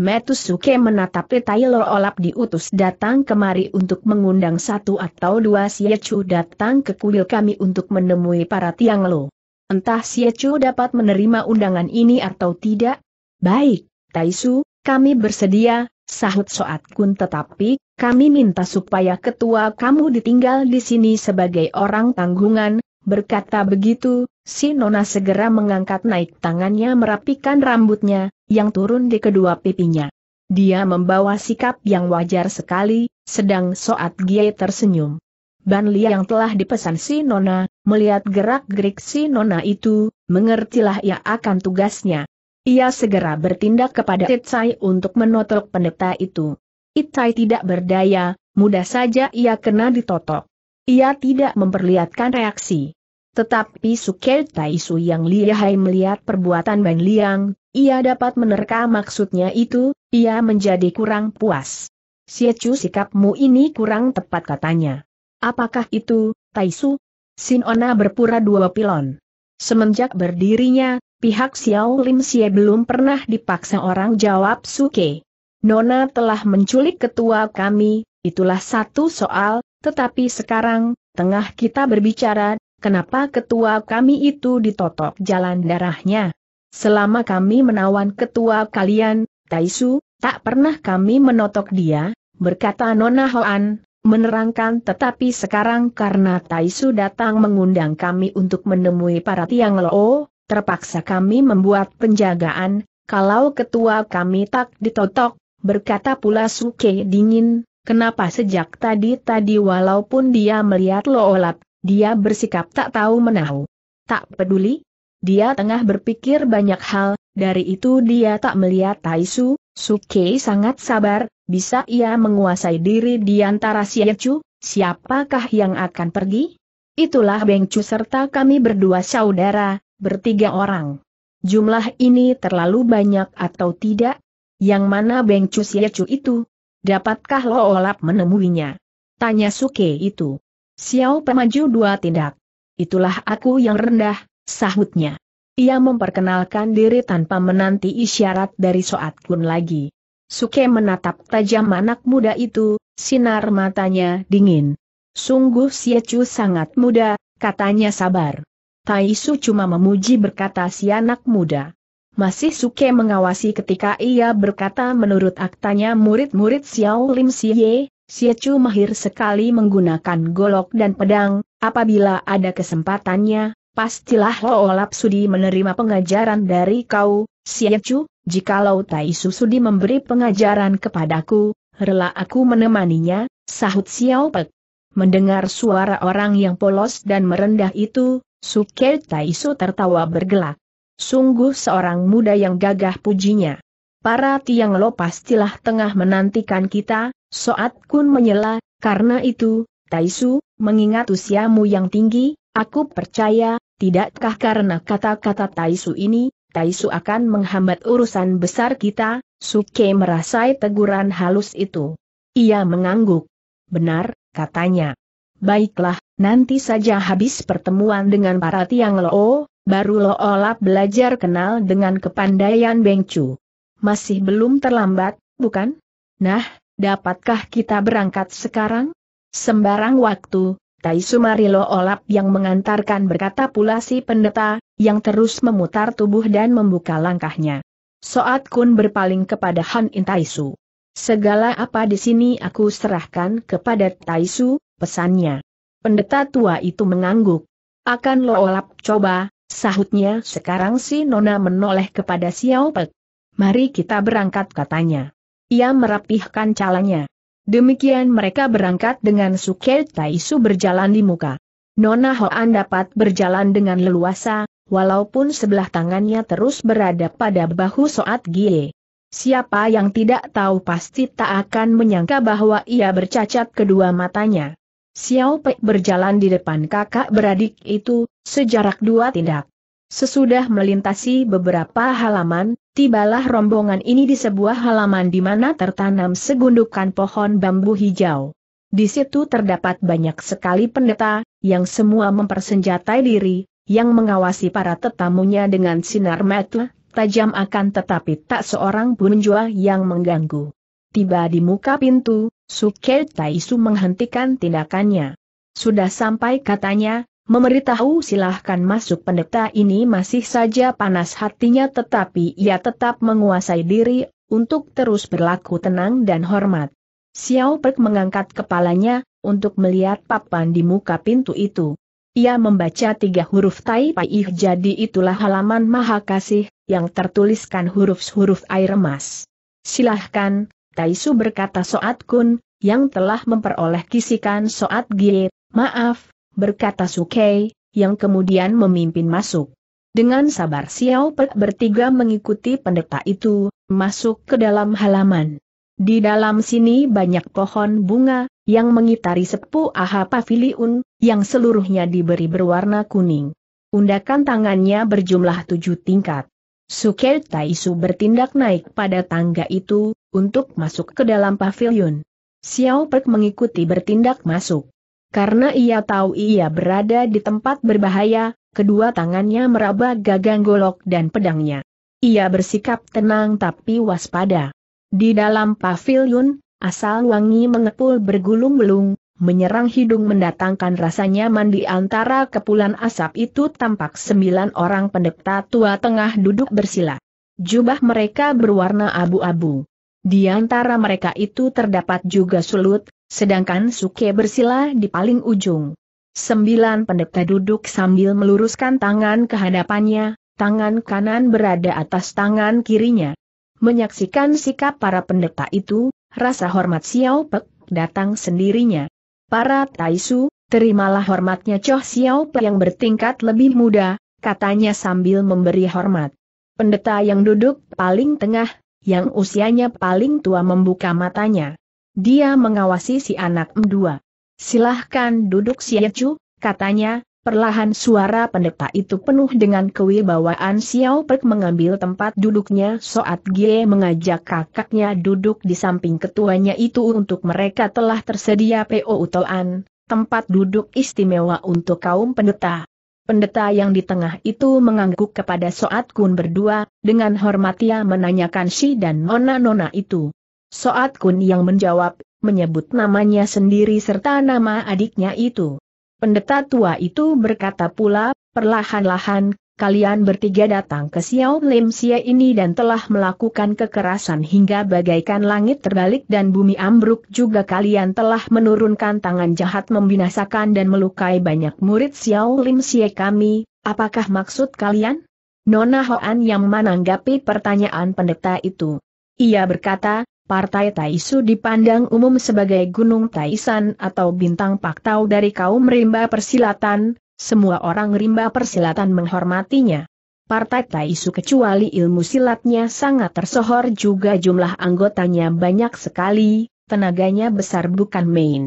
Metusuke menatap Taylor Olap diutus datang kemari untuk mengundang satu atau dua Siechu datang ke kuil kami untuk menemui para tiang lo. Entah Siechu dapat menerima undangan ini atau tidak? Baik, Taisu, kami bersedia, sahut Soat Kun tetapi, kami minta supaya ketua kamu ditinggal di sini sebagai orang tanggungan, Berkata begitu, si Nona segera mengangkat naik tangannya merapikan rambutnya, yang turun di kedua pipinya. Dia membawa sikap yang wajar sekali, sedang Soat Gie tersenyum. Ban Lia yang telah dipesan si Nona, melihat gerak-gerik si Nona itu, mengertilah ia akan tugasnya. Ia segera bertindak kepada Itai untuk menotok pendeta itu. Itai tidak berdaya, mudah saja ia kena ditotok. Ia tidak memperlihatkan reaksi. Tetapi Tai Taisu yang lihai melihat perbuatan Ban Liang, ia dapat menerka maksudnya itu, ia menjadi kurang puas. Chu sikapmu ini kurang tepat katanya. Apakah itu, Taisu? Sinona berpura dua pilon. Semenjak berdirinya, pihak Xiao Lim Xie belum pernah dipaksa orang jawab Suke. Nona telah menculik ketua kami, itulah satu soal, tetapi sekarang, tengah kita berbicara, kenapa ketua kami itu ditotok jalan darahnya? Selama kami menawan ketua kalian, Taisu, tak pernah kami menotok dia, berkata Nona Hoan, menerangkan tetapi sekarang karena Taisu datang mengundang kami untuk menemui para tiang loo, terpaksa kami membuat penjagaan, kalau ketua kami tak ditotok, berkata pula Suke dingin, Kenapa sejak tadi-tadi walaupun dia melihat loolat, dia bersikap tak tahu menahu? Tak peduli? Dia tengah berpikir banyak hal, dari itu dia tak melihat Taisu, Suke sangat sabar, bisa ia menguasai diri di antara Siechu, siapakah yang akan pergi? Itulah Bengcu serta kami berdua saudara, bertiga orang. Jumlah ini terlalu banyak atau tidak? Yang mana Bengcu Siechu itu, Dapatkah Lo Olap menemuinya? Tanya Suke itu. Xiao Pemaju dua tindak. Itulah aku yang rendah, sahutnya. Ia memperkenalkan diri tanpa menanti isyarat dari Soat Kun lagi. Suke menatap tajam anak muda itu, sinar matanya dingin. Sungguh Siacu sangat muda, katanya sabar. Tai Su cuma memuji berkata si anak muda masih suke mengawasi ketika ia berkata menurut aktanya murid-murid Xiao Lim Siye, Chu mahir sekali menggunakan golok dan pedang, apabila ada kesempatannya, pastilah Hoolap Sudi menerima pengajaran dari kau, Chu, jikalau Taisu Sudi memberi pengajaran kepadaku, rela aku menemaninya, sahut Xiao Pek. Mendengar suara orang yang polos dan merendah itu, Suke Taisu tertawa bergelak. Sungguh seorang muda yang gagah pujinya. Para tiang lo pastilah tengah menantikan kita, Soat Kun menyela, karena itu, Taisu, mengingat usiamu yang tinggi, aku percaya, tidakkah karena kata-kata Taisu ini, Taisu akan menghambat urusan besar kita, Suke merasai teguran halus itu. Ia mengangguk. Benar, katanya. Baiklah, nanti saja habis pertemuan dengan para tiang lo, Baru Lo Olap belajar kenal dengan kepandaian Bengcu. Masih belum terlambat, bukan? Nah, dapatkah kita berangkat sekarang? Sembarang waktu, Tai Sumarilo Olap yang mengantarkan berkata pula si pendeta, yang terus memutar tubuh dan membuka langkahnya. Soat Kun berpaling kepada Han Intaisu. Segala apa di sini aku serahkan kepada Taisu, pesannya. Pendeta tua itu mengangguk. Akan lo olap coba, Sahutnya sekarang si Nona menoleh kepada Xiao Pek. Mari kita berangkat katanya. Ia merapihkan calanya. Demikian mereka berangkat dengan Suke Taisu berjalan di muka. Nona Hoan dapat berjalan dengan leluasa, walaupun sebelah tangannya terus berada pada bahu Soat Gie. Siapa yang tidak tahu pasti tak akan menyangka bahwa ia bercacat kedua matanya. Xiao Pei berjalan di depan kakak beradik itu, sejarak dua tindak. Sesudah melintasi beberapa halaman, tibalah rombongan ini di sebuah halaman di mana tertanam segundukan pohon bambu hijau. Di situ terdapat banyak sekali pendeta, yang semua mempersenjatai diri, yang mengawasi para tetamunya dengan sinar mata, tajam akan tetapi tak seorang pun jua yang mengganggu. Tiba di muka pintu, Sukel Taisu menghentikan tindakannya. Sudah sampai katanya, memberitahu silahkan masuk pendeta ini masih saja panas hatinya tetapi ia tetap menguasai diri, untuk terus berlaku tenang dan hormat. Xiao Pek mengangkat kepalanya, untuk melihat papan di muka pintu itu. Ia membaca tiga huruf Tai Paih jadi itulah halaman Mahakasih yang tertuliskan huruf-huruf air emas. Silahkan, Taisu berkata Soat Kun, yang telah memperoleh kisikan Soat Gie, maaf, berkata Sukei, yang kemudian memimpin masuk. Dengan sabar Xiao Pe bertiga mengikuti pendeta itu, masuk ke dalam halaman. Di dalam sini banyak pohon bunga, yang mengitari sepu aha pavilion, yang seluruhnya diberi berwarna kuning. Undakan tangannya berjumlah tujuh tingkat. Sukel Taisu bertindak naik pada tangga itu, untuk masuk ke dalam pavilion. Xiao Pek mengikuti bertindak masuk. Karena ia tahu ia berada di tempat berbahaya, kedua tangannya meraba gagang golok dan pedangnya. Ia bersikap tenang tapi waspada. Di dalam pavilion, asal wangi mengepul bergulung-gulung, menyerang hidung mendatangkan rasa nyaman di antara kepulan asap itu tampak sembilan orang pendekta tua tengah duduk bersila. Jubah mereka berwarna abu-abu. Di antara mereka itu terdapat juga sulut, sedangkan suke bersila di paling ujung. Sembilan pendeta duduk sambil meluruskan tangan ke hadapannya, tangan kanan berada atas tangan kirinya. Menyaksikan sikap para pendeta itu, rasa hormat Xiao Pe datang sendirinya. Para Taisu, terimalah hormatnya Choh Xiao Pe yang bertingkat lebih muda, katanya sambil memberi hormat. Pendeta yang duduk paling tengah yang usianya paling tua membuka matanya. Dia mengawasi si anak m Silahkan duduk Siecu, katanya, perlahan suara pendeta itu penuh dengan kewibawaan Xiao Pek mengambil tempat duduknya saat Gie mengajak kakaknya duduk di samping ketuanya itu untuk mereka telah tersedia PO Utoan, tempat duduk istimewa untuk kaum pendeta. Pendeta yang di tengah itu mengangguk kepada Soat Kun berdua, dengan hormat ia menanyakan si dan nona-nona itu. Soat Kun yang menjawab, menyebut namanya sendiri serta nama adiknya itu. Pendeta tua itu berkata pula, perlahan-lahan, kalian bertiga datang ke Xiao Lim Xie ini dan telah melakukan kekerasan hingga bagaikan langit terbalik dan bumi ambruk juga kalian telah menurunkan tangan jahat membinasakan dan melukai banyak murid Xiao Lim Xie kami, apakah maksud kalian? Nona Hoan yang menanggapi pertanyaan pendeta itu. Ia berkata, Partai Taisu dipandang umum sebagai Gunung Taisan atau Bintang Paktau dari kaum rimba persilatan, semua orang rimba persilatan menghormatinya. Partai Taisu kecuali ilmu silatnya sangat tersohor juga jumlah anggotanya banyak sekali, tenaganya besar bukan main.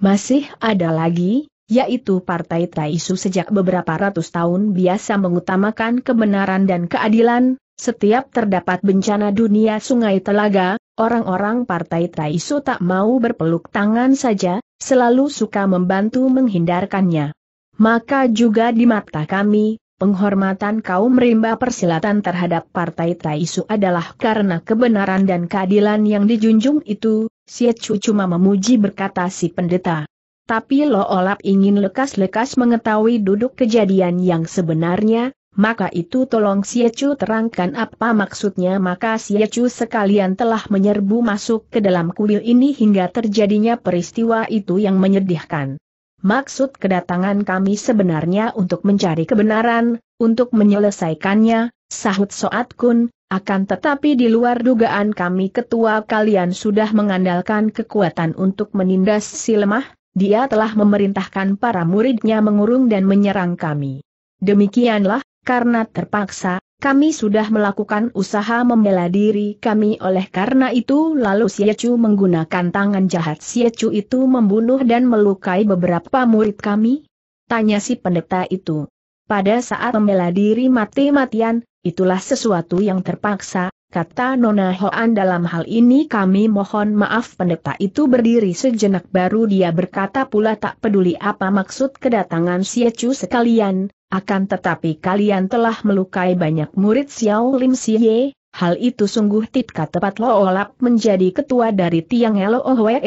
Masih ada lagi, yaitu Partai Taisu sejak beberapa ratus tahun biasa mengutamakan kebenaran dan keadilan, setiap terdapat bencana dunia sungai telaga, orang-orang Partai Taisu tak mau berpeluk tangan saja, selalu suka membantu menghindarkannya maka juga di mata kami, penghormatan kaum rimba persilatan terhadap Partai Taisu adalah karena kebenaran dan keadilan yang dijunjung itu, si Siechu cuma memuji berkata si pendeta. Tapi Lo Olap ingin lekas-lekas mengetahui duduk kejadian yang sebenarnya, maka itu tolong Siechu terangkan apa maksudnya maka Siechu sekalian telah menyerbu masuk ke dalam kuil ini hingga terjadinya peristiwa itu yang menyedihkan. Maksud kedatangan kami sebenarnya untuk mencari kebenaran, untuk menyelesaikannya, sahut Soat Kun, akan tetapi di luar dugaan kami ketua kalian sudah mengandalkan kekuatan untuk menindas si lemah, dia telah memerintahkan para muridnya mengurung dan menyerang kami. Demikianlah, karena terpaksa, kami sudah melakukan usaha membela diri kami oleh karena itu lalu Siecu menggunakan tangan jahat Siecu itu membunuh dan melukai beberapa murid kami? Tanya si pendeta itu. Pada saat membela diri mati-matian, itulah sesuatu yang terpaksa, kata Nona Hoan dalam hal ini kami mohon maaf pendeta itu berdiri sejenak baru dia berkata pula tak peduli apa maksud kedatangan Ecu sekalian, akan tetapi kalian telah melukai banyak murid Xiao Lim Siye, hal itu sungguh titka tepat Lo Olap menjadi ketua dari Tiang Elo Ohwe,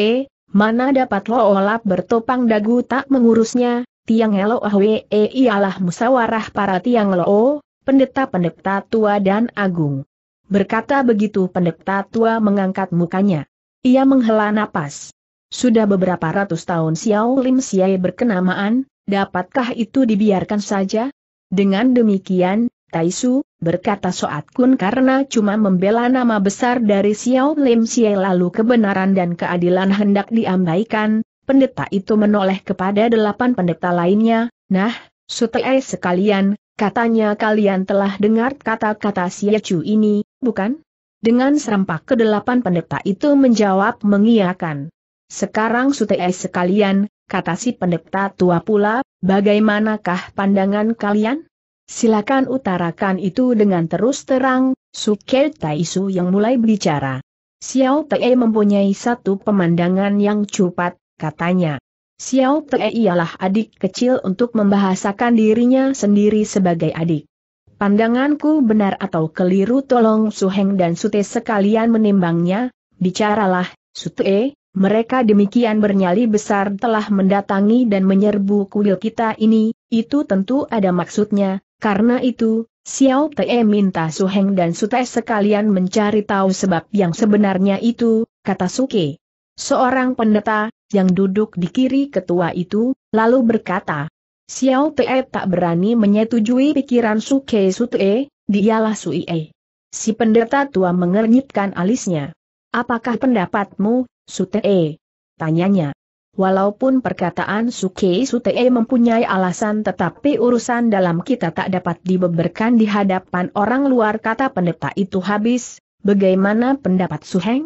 mana dapat Lo Olap bertopang dagu tak mengurusnya, Tiang Elo Ohwe ialah musawarah para Tiang Lo, pendeta-pendeta tua dan agung. Berkata begitu pendeta tua mengangkat mukanya. Ia menghela napas. Sudah beberapa ratus tahun Xiao Lim Xiai berkenamaan, dapatkah itu dibiarkan saja? Dengan demikian, Taisu, berkata Soat Kun karena cuma membela nama besar dari Xiao Lim Xiai lalu kebenaran dan keadilan hendak diabaikan, pendeta itu menoleh kepada delapan pendeta lainnya, nah, sutei sekalian, Katanya kalian telah dengar kata-kata Siecu ini, bukan? Dengan serempak kedelapan pendeta itu menjawab mengiakan. Sekarang sutei sekalian, kata si pendeta tua pula, bagaimanakah pandangan kalian? Silakan utarakan itu dengan terus terang, Suke Taisu yang mulai bicara. Xiao Te mempunyai satu pemandangan yang cupat, katanya. Xiao Te ialah adik kecil untuk membahasakan dirinya sendiri sebagai adik. Pandanganku benar atau keliru tolong Suheng dan Sute sekalian menimbangnya, bicaralah, Sute, mereka demikian bernyali besar telah mendatangi dan menyerbu kuil kita ini, itu tentu ada maksudnya, karena itu, Xiao Te minta Suheng dan Sute sekalian mencari tahu sebab yang sebenarnya itu, kata Suke. Seorang pendeta, yang duduk di kiri ketua itu, lalu berkata, Xiao Te tak berani menyetujui pikiran Su Kei Te, dialah Su Ie. Si pendeta tua mengernyitkan alisnya. Apakah pendapatmu, Su Te? Tanyanya. Walaupun perkataan Su Ke Su Te mempunyai alasan tetapi urusan dalam kita tak dapat dibeberkan di hadapan orang luar kata pendeta itu habis, bagaimana pendapat Su Heng?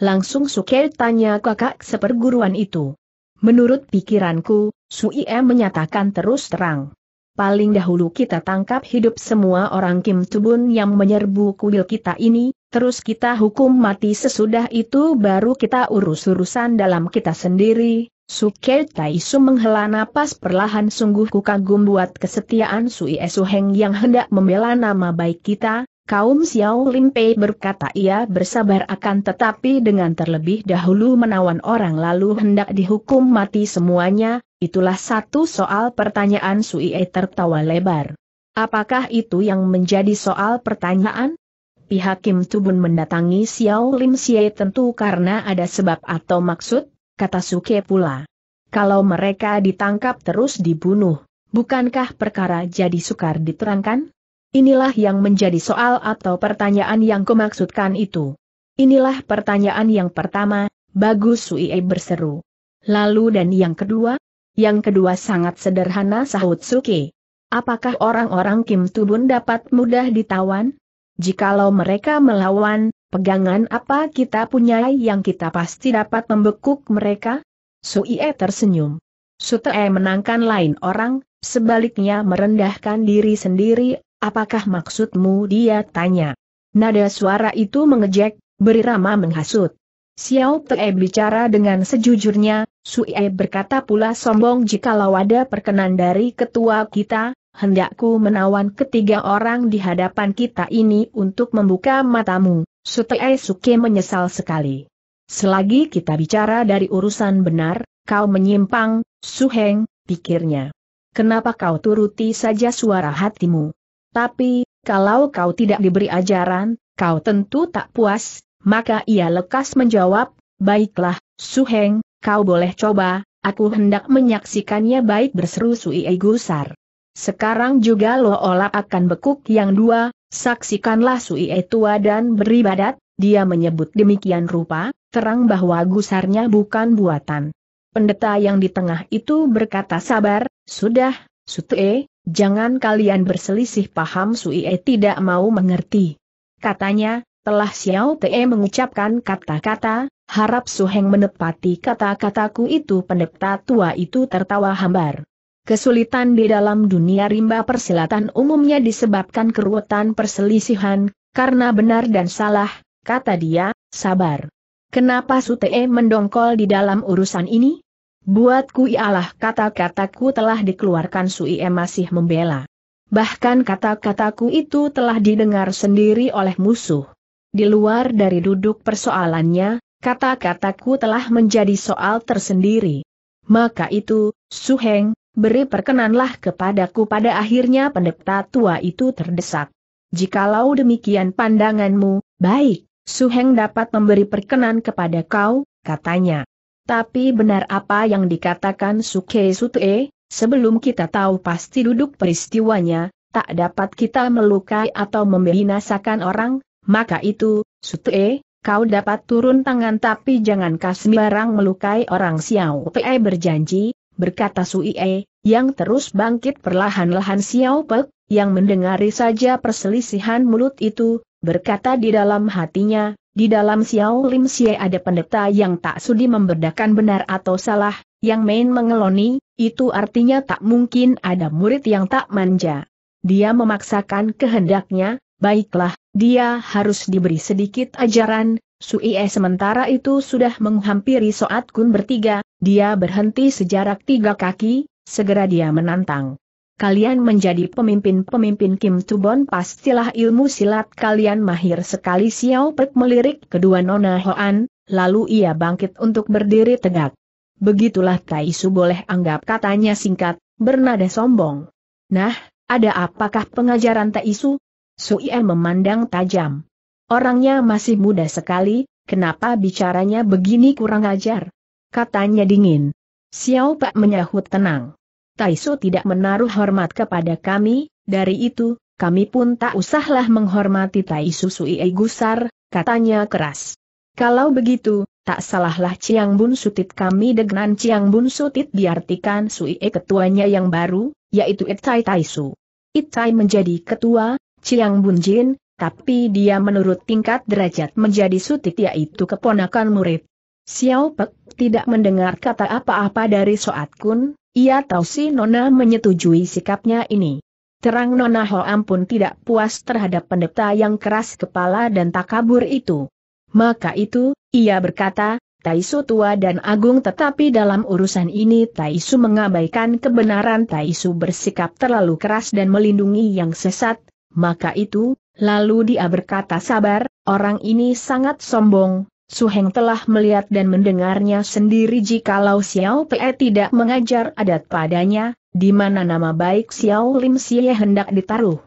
Langsung Suke tanya kakak seperguruan itu. Menurut pikiranku, Sui menyatakan terus terang. Paling dahulu kita tangkap hidup semua orang Kim Tubun yang menyerbu kuil kita ini, terus kita hukum mati sesudah itu baru kita urus urusan dalam kita sendiri. Suke Taisu menghela napas perlahan sungguh ku kagum buat kesetiaan Sui Suheng yang hendak membela nama baik kita, Kaum Xiao Limpei berkata ia bersabar akan tetapi dengan terlebih dahulu menawan orang lalu hendak dihukum mati semuanya, itulah satu soal pertanyaan Sui e tertawa lebar. Apakah itu yang menjadi soal pertanyaan? Pihak Kim Tubun mendatangi Xiao Lim Xie tentu karena ada sebab atau maksud, kata Suke pula. Kalau mereka ditangkap terus dibunuh, bukankah perkara jadi sukar diterangkan? Inilah yang menjadi soal atau pertanyaan yang kumaksudkan itu. Inilah pertanyaan yang pertama, Bagus Suie berseru. Lalu dan yang kedua? Yang kedua sangat sederhana sahut Suke. Apakah orang-orang Kim Tubun dapat mudah ditawan? Jikalau mereka melawan, pegangan apa kita punya yang kita pasti dapat membekuk mereka? Suie tersenyum. Sute menangkan lain orang, sebaliknya merendahkan diri sendiri Apakah maksudmu dia tanya? Nada suara itu mengejek, berirama menghasut. Xiao Te bicara dengan sejujurnya, E berkata pula sombong jikalau ada perkenan dari ketua kita, hendakku menawan ketiga orang di hadapan kita ini untuk membuka matamu, Sute Suke menyesal sekali. Selagi kita bicara dari urusan benar, kau menyimpang, Suheng, pikirnya. Kenapa kau turuti saja suara hatimu? Tapi, kalau kau tidak diberi ajaran, kau tentu tak puas, maka ia lekas menjawab, baiklah, Suheng, kau boleh coba, aku hendak menyaksikannya baik berseru Sui Gusar. Sekarang juga lo olap akan bekuk yang dua, saksikanlah Sui tua dan beribadat, dia menyebut demikian rupa, terang bahwa gusarnya bukan buatan. Pendeta yang di tengah itu berkata sabar, sudah, Sute, jangan kalian berselisih paham Suie tidak mau mengerti. Katanya, telah Xiao Te mengucapkan kata-kata, harap Suheng menepati kata-kataku itu pendeta tua itu tertawa hambar. Kesulitan di dalam dunia rimba persilatan umumnya disebabkan keruwetan perselisihan, karena benar dan salah, kata dia, sabar. Kenapa Su Te mendongkol di dalam urusan ini? Buatku ialah kata-kataku telah dikeluarkan Sui e masih membela. Bahkan kata-kataku itu telah didengar sendiri oleh musuh. Di luar dari duduk persoalannya, kata-kataku telah menjadi soal tersendiri. Maka itu, Suheng, beri perkenanlah kepadaku pada akhirnya pendeta tua itu terdesak. Jikalau demikian pandanganmu, baik, Suheng dapat memberi perkenan kepada kau, katanya. Tapi benar apa yang dikatakan Suke Sute, sebelum kita tahu pasti duduk peristiwanya, tak dapat kita melukai atau membinasakan orang, maka itu, Sute, kau dapat turun tangan tapi jangan kasih barang melukai orang Xiao Pei berjanji, berkata Suie, yang terus bangkit perlahan-lahan Xiao Pei yang mendengari saja perselisihan mulut itu, berkata di dalam hatinya, di dalam Xiao Lim Xie ada pendeta yang tak sudi memberdakan benar atau salah, yang main mengeloni, itu artinya tak mungkin ada murid yang tak manja. Dia memaksakan kehendaknya, baiklah, dia harus diberi sedikit ajaran, Sui e sementara itu sudah menghampiri Soat Kun bertiga, dia berhenti sejarak tiga kaki, segera dia menantang kalian menjadi pemimpin-pemimpin Kim Tubon pastilah ilmu silat kalian mahir sekali Xiao Pek melirik kedua Nona Hoan, lalu ia bangkit untuk berdiri tegak. Begitulah Tai Su boleh anggap katanya singkat, bernada sombong. Nah, ada apakah pengajaran Tai Su? Su Ie memandang tajam. Orangnya masih muda sekali, kenapa bicaranya begini kurang ajar? Katanya dingin. Xiao Pak menyahut tenang. Taisu tidak menaruh hormat kepada kami, dari itu, kami pun tak usahlah menghormati Taisu Sui Gusar, katanya keras. Kalau begitu, tak salahlah Ciang Bun Sutit kami dengan Ciang Bun Sutit diartikan Sui ketuanya yang baru, yaitu Itai Taisu. Itai menjadi ketua, Ciang Bun Jin, tapi dia menurut tingkat derajat menjadi Sutit yaitu keponakan murid. Xiao Pek tidak mendengar kata apa-apa dari Soat Kun, ia tahu si Nona menyetujui sikapnya ini. Terang Nona Hoam pun tidak puas terhadap pendeta yang keras kepala dan takabur itu. Maka itu, ia berkata, Taisu tua dan agung tetapi dalam urusan ini Taisu mengabaikan kebenaran Taisu bersikap terlalu keras dan melindungi yang sesat, maka itu, lalu dia berkata sabar, orang ini sangat sombong, Suheng telah melihat dan mendengarnya sendiri jikalau Xiao Pe tidak mengajar adat padanya, di mana nama baik Xiao Lim Xie hendak ditaruh.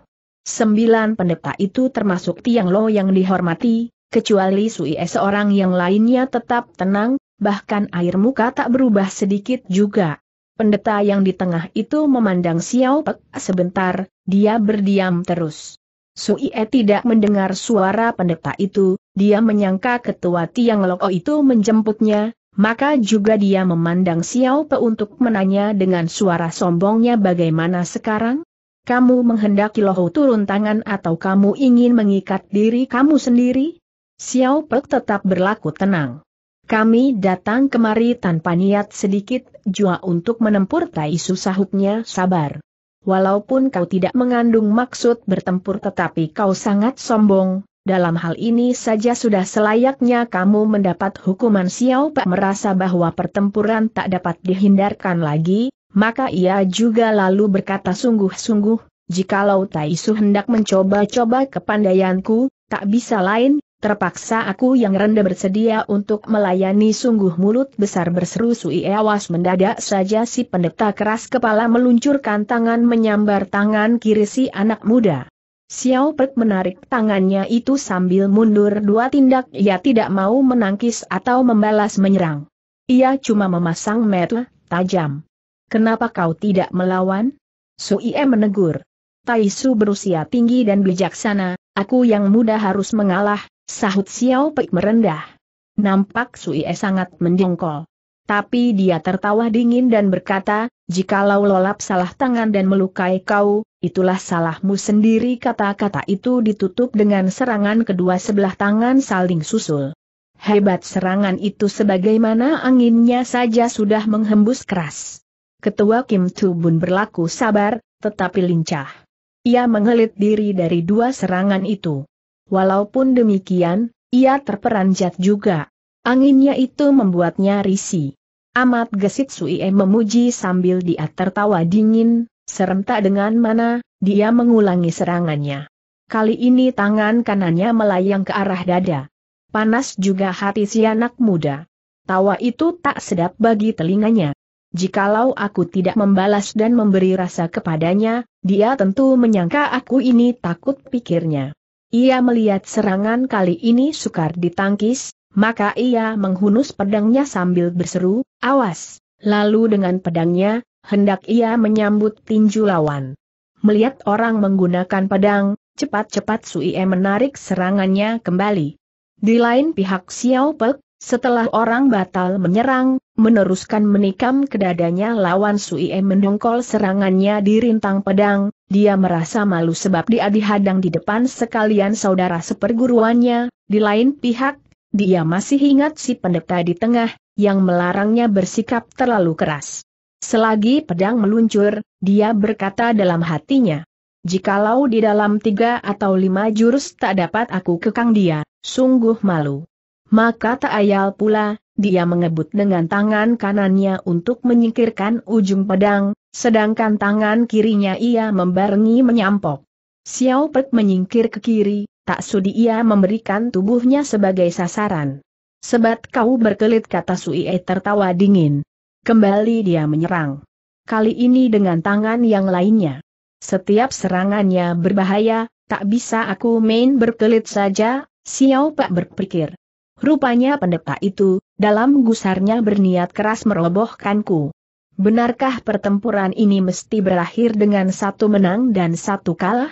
Sembilan pendeta itu termasuk Tiang Lo yang dihormati, kecuali Sui e seorang yang lainnya tetap tenang, bahkan air muka tak berubah sedikit juga. Pendeta yang di tengah itu memandang Xiao Pei sebentar, dia berdiam terus. Suie tidak mendengar suara pendeta itu, dia menyangka ketua Tiang Loko itu menjemputnya, maka juga dia memandang Xiao Pe untuk menanya dengan suara sombongnya bagaimana sekarang? Kamu menghendaki Loho turun tangan atau kamu ingin mengikat diri kamu sendiri? Xiao Pe tetap berlaku tenang. Kami datang kemari tanpa niat sedikit jua untuk menempur tai susahuknya sabar. Walaupun kau tidak mengandung maksud bertempur tetapi kau sangat sombong, dalam hal ini saja sudah selayaknya kamu mendapat hukuman Xiao Pak merasa bahwa pertempuran tak dapat dihindarkan lagi, maka ia juga lalu berkata sungguh-sungguh, jikalau Taisu hendak mencoba-coba kepandaianku, tak bisa lain, terpaksa aku yang rendah bersedia untuk melayani sungguh mulut besar berseru sui awas mendadak saja si pendeta keras kepala meluncurkan tangan menyambar tangan kiri si anak muda. Xiao Pek menarik tangannya itu sambil mundur dua tindak ia tidak mau menangkis atau membalas menyerang. Ia cuma memasang mata tajam. Kenapa kau tidak melawan? Sui e menegur. Taisu berusia tinggi dan bijaksana, aku yang muda harus mengalah, Sahut Xiao Pei merendah. Nampak Sui E sangat mendongkol. Tapi dia tertawa dingin dan berkata, jikalau lolap salah tangan dan melukai kau, itulah salahmu sendiri kata-kata itu ditutup dengan serangan kedua sebelah tangan saling susul. Hebat serangan itu sebagaimana anginnya saja sudah menghembus keras. Ketua Kim Tu Bun berlaku sabar, tetapi lincah. Ia mengelit diri dari dua serangan itu. Walaupun demikian, ia terperanjat juga. Anginnya itu membuatnya risi. Amat gesit Sui memuji sambil dia tertawa dingin, serentak dengan mana, dia mengulangi serangannya. Kali ini tangan kanannya melayang ke arah dada. Panas juga hati si anak muda. Tawa itu tak sedap bagi telinganya. Jikalau aku tidak membalas dan memberi rasa kepadanya, dia tentu menyangka aku ini takut pikirnya. Ia melihat serangan kali ini sukar ditangkis, maka ia menghunus pedangnya sambil berseru, awas. Lalu dengan pedangnya, hendak ia menyambut tinju lawan. Melihat orang menggunakan pedang, cepat-cepat Sui e menarik serangannya kembali. Di lain pihak Xiao Pek, setelah orang batal menyerang, meneruskan menikam ke dadanya lawan Sui e mendongkol serangannya di rintang pedang, dia merasa malu sebab dia dihadang di depan sekalian saudara seperguruannya, di lain pihak, dia masih ingat si pendeta di tengah, yang melarangnya bersikap terlalu keras. Selagi pedang meluncur, dia berkata dalam hatinya, Jikalau di dalam tiga atau lima jurus tak dapat aku kekang dia, sungguh malu. Maka tak ayal pula, dia mengebut dengan tangan kanannya untuk menyingkirkan ujung pedang, sedangkan tangan kirinya ia membarengi menyampok. Xiao Pek menyingkir ke kiri, tak sudi ia memberikan tubuhnya sebagai sasaran. Sebat kau berkelit kata Sui e tertawa dingin. Kembali dia menyerang. Kali ini dengan tangan yang lainnya. Setiap serangannya berbahaya, tak bisa aku main berkelit saja, Xiao Pak berpikir. Rupanya pendeta itu, dalam gusarnya berniat keras merobohkanku. Benarkah pertempuran ini mesti berakhir dengan satu menang dan satu kalah?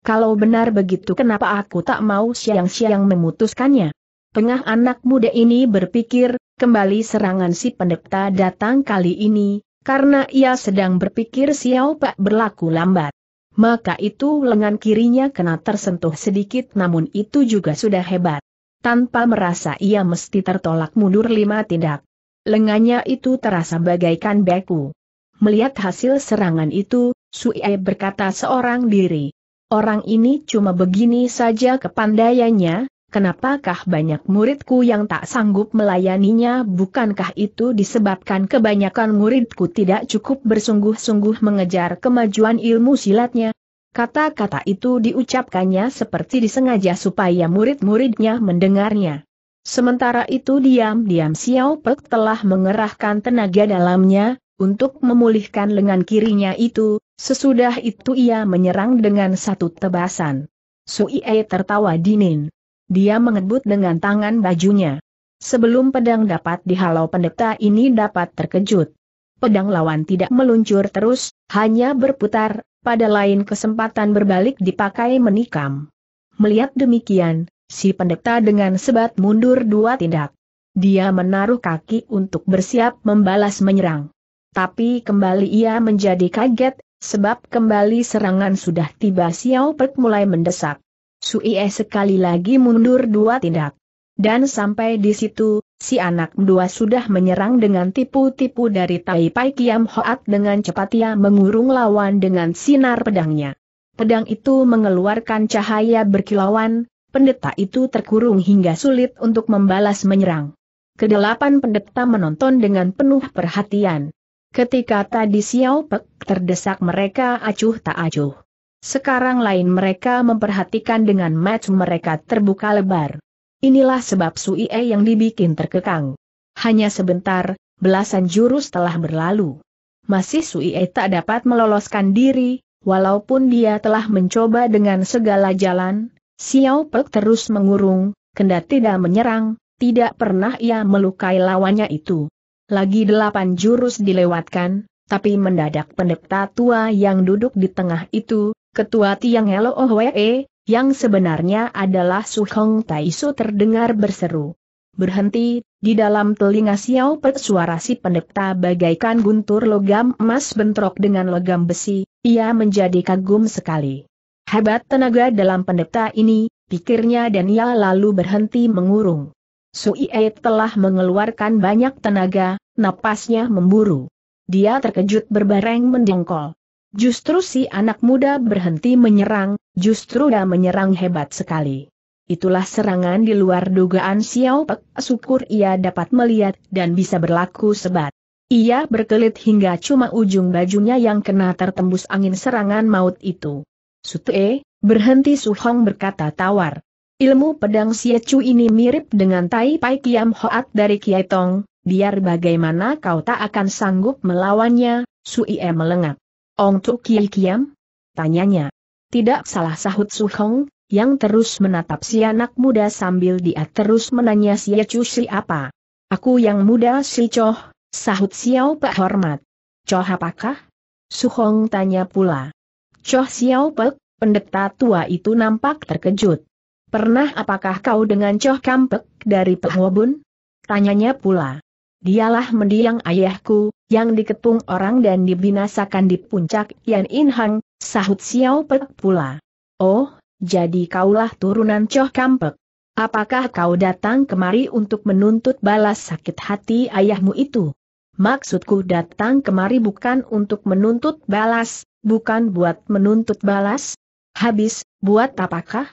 Kalau benar begitu kenapa aku tak mau siang-siang memutuskannya? Tengah anak muda ini berpikir, kembali serangan si pendeta datang kali ini, karena ia sedang berpikir Xiao Pak berlaku lambat. Maka itu lengan kirinya kena tersentuh sedikit namun itu juga sudah hebat tanpa merasa ia mesti tertolak mundur lima tindak. Lengannya itu terasa bagaikan beku. Melihat hasil serangan itu, Sui berkata seorang diri. Orang ini cuma begini saja kepandaiannya, Kenapakah banyak muridku yang tak sanggup melayaninya bukankah itu disebabkan kebanyakan muridku tidak cukup bersungguh-sungguh mengejar kemajuan ilmu silatnya? Kata-kata itu diucapkannya seperti disengaja supaya murid-muridnya mendengarnya. Sementara itu diam-diam Xiao Pek telah mengerahkan tenaga dalamnya, untuk memulihkan lengan kirinya itu, sesudah itu ia menyerang dengan satu tebasan. Sui e tertawa dingin. Dia mengebut dengan tangan bajunya. Sebelum pedang dapat dihalau pendeta ini dapat terkejut. Pedang lawan tidak meluncur terus, hanya berputar, pada lain kesempatan berbalik dipakai menikam. Melihat demikian, si pendeta dengan sebat mundur dua tindak. Dia menaruh kaki untuk bersiap membalas menyerang. Tapi kembali ia menjadi kaget, sebab kembali serangan sudah tiba Xiao Pek mulai mendesak. Sui e sekali lagi mundur dua tindak. Dan sampai di situ, Si anak dua sudah menyerang dengan tipu-tipu dari Tai Pai Kiam Hoat dengan cepat ia mengurung lawan dengan sinar pedangnya. Pedang itu mengeluarkan cahaya berkilauan, pendeta itu terkurung hingga sulit untuk membalas menyerang. Kedelapan pendeta menonton dengan penuh perhatian. Ketika tadi Xiao Pek terdesak mereka acuh tak acuh. Sekarang lain mereka memperhatikan dengan match mereka terbuka lebar. Inilah sebab E yang dibikin terkekang. Hanya sebentar, belasan jurus telah berlalu. Masih E tak dapat meloloskan diri, walaupun dia telah mencoba dengan segala jalan, Xiao Pek terus mengurung, kendat tidak menyerang, tidak pernah ia melukai lawannya itu. Lagi delapan jurus dilewatkan, tapi mendadak pendeta tua yang duduk di tengah itu, ketua Tiang Helo Ohwe, e, yang sebenarnya adalah Su Hong Tai Su terdengar berseru. Berhenti, di dalam telinga Xiao Pe suara si pendeta bagaikan guntur logam emas bentrok dengan logam besi, ia menjadi kagum sekali. Hebat tenaga dalam pendeta ini, pikirnya dan ia lalu berhenti mengurung. Su Suie telah mengeluarkan banyak tenaga, napasnya memburu. Dia terkejut berbareng mendengkol. Justru si anak muda berhenti menyerang, Justru dia menyerang hebat sekali. Itulah serangan di luar dugaan Xiao Pek, syukur ia dapat melihat dan bisa berlaku sebat. Ia berkelit hingga cuma ujung bajunya yang kena tertembus angin serangan maut itu. Sutue, berhenti Suhong berkata tawar. Ilmu pedang Siacu ini mirip dengan Tai Pai Kiam Hoat dari Kiai Tong, biar bagaimana kau tak akan sanggup melawannya, Suie melengak. Ong Tuk Kiai Kiam? Tanyanya. Tidak salah sahut Su Hong, yang terus menatap si anak muda sambil dia terus menanya si si apa. Aku yang muda si Choh, sahut Xiao Pe hormat. Choh apakah? Su Hong tanya pula. Choh Xiao Pe, pendeta tua itu nampak terkejut. Pernah apakah kau dengan Choh Kampek dari Pehobun? Tanyanya pula. Dialah mendiang ayahku, yang diketung orang dan dibinasakan di puncak Yan In Hang, sahut Xiao Pek pula. Oh, jadi kaulah turunan Choh Kampek. Apakah kau datang kemari untuk menuntut balas sakit hati ayahmu itu? Maksudku datang kemari bukan untuk menuntut balas, bukan buat menuntut balas. Habis, buat apakah?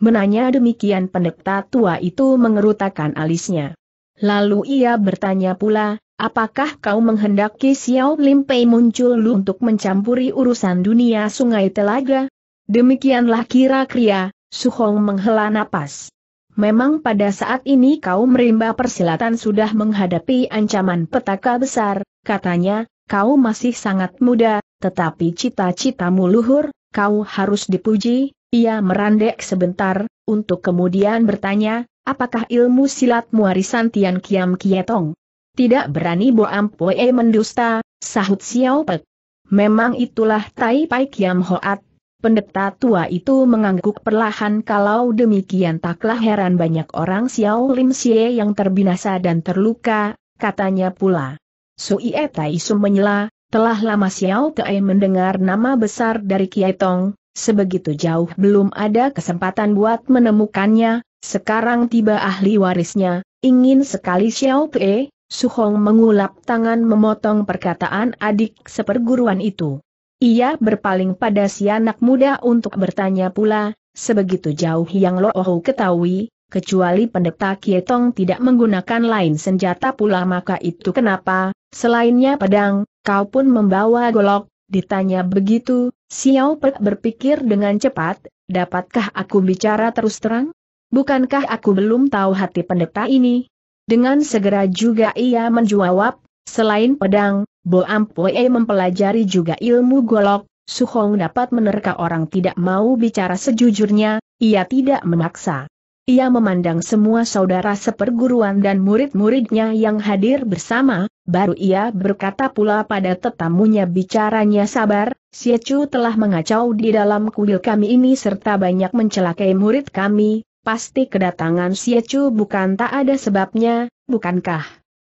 Menanya demikian pendeta tua itu mengerutakan alisnya. Lalu ia bertanya pula, apakah kau menghendaki Xiao Lim Pei muncul untuk mencampuri urusan dunia sungai telaga? Demikianlah kira-kira, Su Hong menghela napas. Memang pada saat ini kau merimba persilatan sudah menghadapi ancaman petaka besar, katanya, kau masih sangat muda, tetapi cita-citamu luhur, kau harus dipuji, ia merandek sebentar, untuk kemudian bertanya, Apakah ilmu silat muarisan Tian Kiam Kietong? Tidak berani Bo Ampoe mendusta, sahut Xiao Pek. Memang itulah Tai Pai Kiam Hoat. Pendeta tua itu mengangguk perlahan kalau demikian taklah heran banyak orang Xiao Lim Xie yang terbinasa dan terluka, katanya pula. Sui Tai Su menyela, telah lama Xiao Tai mendengar nama besar dari Kietong, Sebegitu jauh belum ada kesempatan buat menemukannya, sekarang tiba ahli warisnya, ingin sekali Xiao Pei, Hong mengulap tangan memotong perkataan adik seperguruan itu. Ia berpaling pada si anak muda untuk bertanya pula, sebegitu jauh yang Lo Ohu ketahui, kecuali pendeta Kietong tidak menggunakan lain senjata pula maka itu kenapa, selainnya pedang, kau pun membawa golok, ditanya begitu, Xiao Pe berpikir dengan cepat, dapatkah aku bicara terus terang? Bukankah aku belum tahu hati pendeta ini? Dengan segera juga ia menjawab, selain pedang, Bo Ampoe mempelajari juga ilmu golok, Suhong dapat menerka orang tidak mau bicara sejujurnya, ia tidak memaksa. Ia memandang semua saudara seperguruan dan murid-muridnya yang hadir bersama, baru ia berkata pula pada tetamunya bicaranya sabar, Siecu telah mengacau di dalam kuil kami ini serta banyak mencelakai murid kami, pasti kedatangan Siecu bukan tak ada sebabnya, bukankah?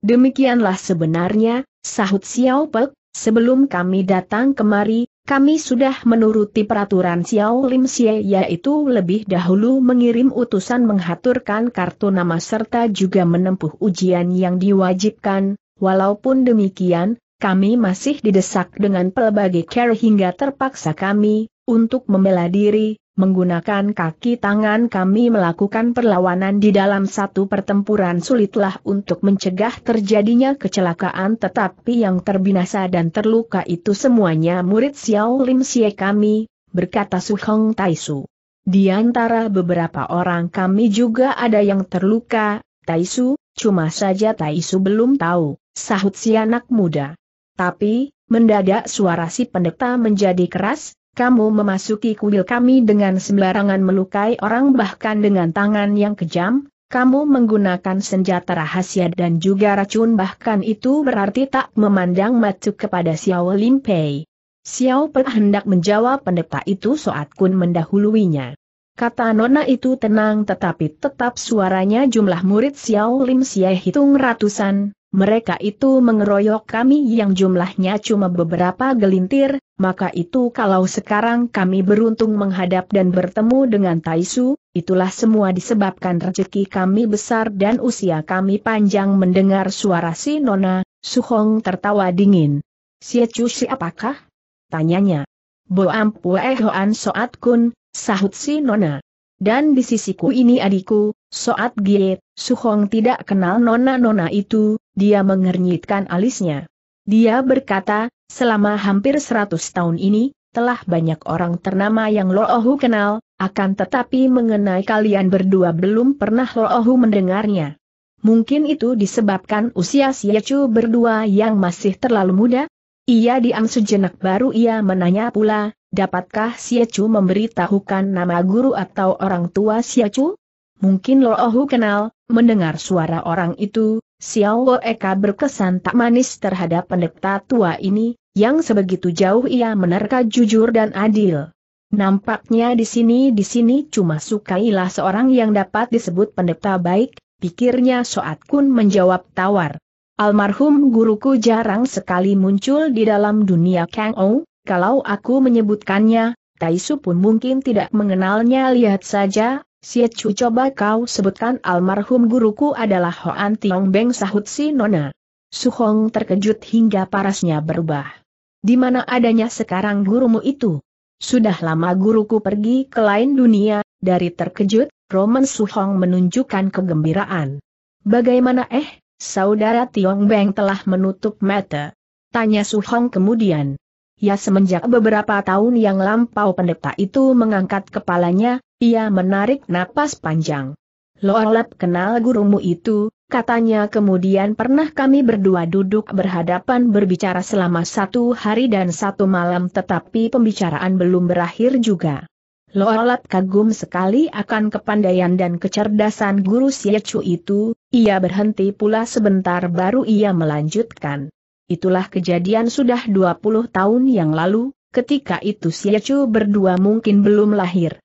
Demikianlah sebenarnya, sahut Xiao Pek, sebelum kami datang kemari, kami sudah menuruti peraturan Xiao Lim Xie yaitu lebih dahulu mengirim utusan menghaturkan kartu nama serta juga menempuh ujian yang diwajibkan, walaupun demikian, kami masih didesak dengan pelbagai care hingga terpaksa kami, untuk membela diri, menggunakan kaki tangan kami melakukan perlawanan di dalam satu pertempuran sulitlah untuk mencegah terjadinya kecelakaan tetapi yang terbinasa dan terluka itu semuanya murid Xiao Lim Xie kami, berkata Su Hong Tai Su. Di antara beberapa orang kami juga ada yang terluka, Tai Su, cuma saja Tai Su belum tahu, sahut si anak muda. Tapi, mendadak suara si pendeta menjadi keras, kamu memasuki kuil kami dengan sembarangan melukai orang bahkan dengan tangan yang kejam, kamu menggunakan senjata rahasia dan juga racun bahkan itu berarti tak memandang macu kepada Xiao Lin Pei. Xiao Pei hendak menjawab pendeta itu Soat Kun mendahuluinya. Kata Nona itu tenang tetapi tetap suaranya jumlah murid Xiao Lim Xie hitung ratusan, mereka itu mengeroyok kami yang jumlahnya cuma beberapa gelintir, maka itu kalau sekarang kami beruntung menghadap dan bertemu dengan Taisu, itulah semua disebabkan rezeki kami besar dan usia kami panjang mendengar suara si Nona, Suhong tertawa dingin. Si Siecu apakah? Tanyanya. Boam Pue Hoan Soat Kun, sahut si Nona. Dan di sisiku ini adikku, Soat Su Suhong tidak kenal Nona-Nona itu, dia mengernyitkan alisnya. Dia berkata, Selama hampir seratus tahun ini, telah banyak orang ternama yang Loohu kenal, akan tetapi mengenai kalian berdua belum pernah Loohu mendengarnya. Mungkin itu disebabkan usia Siyacu berdua yang masih terlalu muda? Ia diam sejenak baru ia menanya pula, dapatkah Siyacu memberitahukan nama guru atau orang tua Siyacu? Mungkin Loohu kenal, mendengar suara orang itu, Xiao Eka berkesan tak manis terhadap pendeta tua ini, yang sebegitu jauh ia menerka jujur dan adil. Nampaknya di sini di sini cuma sukailah seorang yang dapat disebut pendeta baik, pikirnya Soat Kun menjawab tawar. Almarhum guruku jarang sekali muncul di dalam dunia Kang Ou, kalau aku menyebutkannya, Taisu pun mungkin tidak mengenalnya lihat saja, Si cu coba kau sebutkan almarhum guruku adalah Hoan Tiong Beng sahut si Nona. Su Hong terkejut hingga parasnya berubah. Di mana adanya sekarang gurumu itu? Sudah lama guruku pergi ke lain dunia, dari terkejut, Roman Suhong menunjukkan kegembiraan. Bagaimana eh, saudara Tiong Beng telah menutup mata? Tanya Suhong kemudian. Ya semenjak beberapa tahun yang lampau pendeta itu mengangkat kepalanya, ia menarik napas panjang. Loalap kenal gurumu itu, Katanya kemudian pernah kami berdua duduk berhadapan berbicara selama satu hari dan satu malam tetapi pembicaraan belum berakhir juga. Loalat kagum sekali akan kepandaian dan kecerdasan guru Siacu itu, ia berhenti pula sebentar baru ia melanjutkan. Itulah kejadian sudah 20 tahun yang lalu, ketika itu Siacu berdua mungkin belum lahir.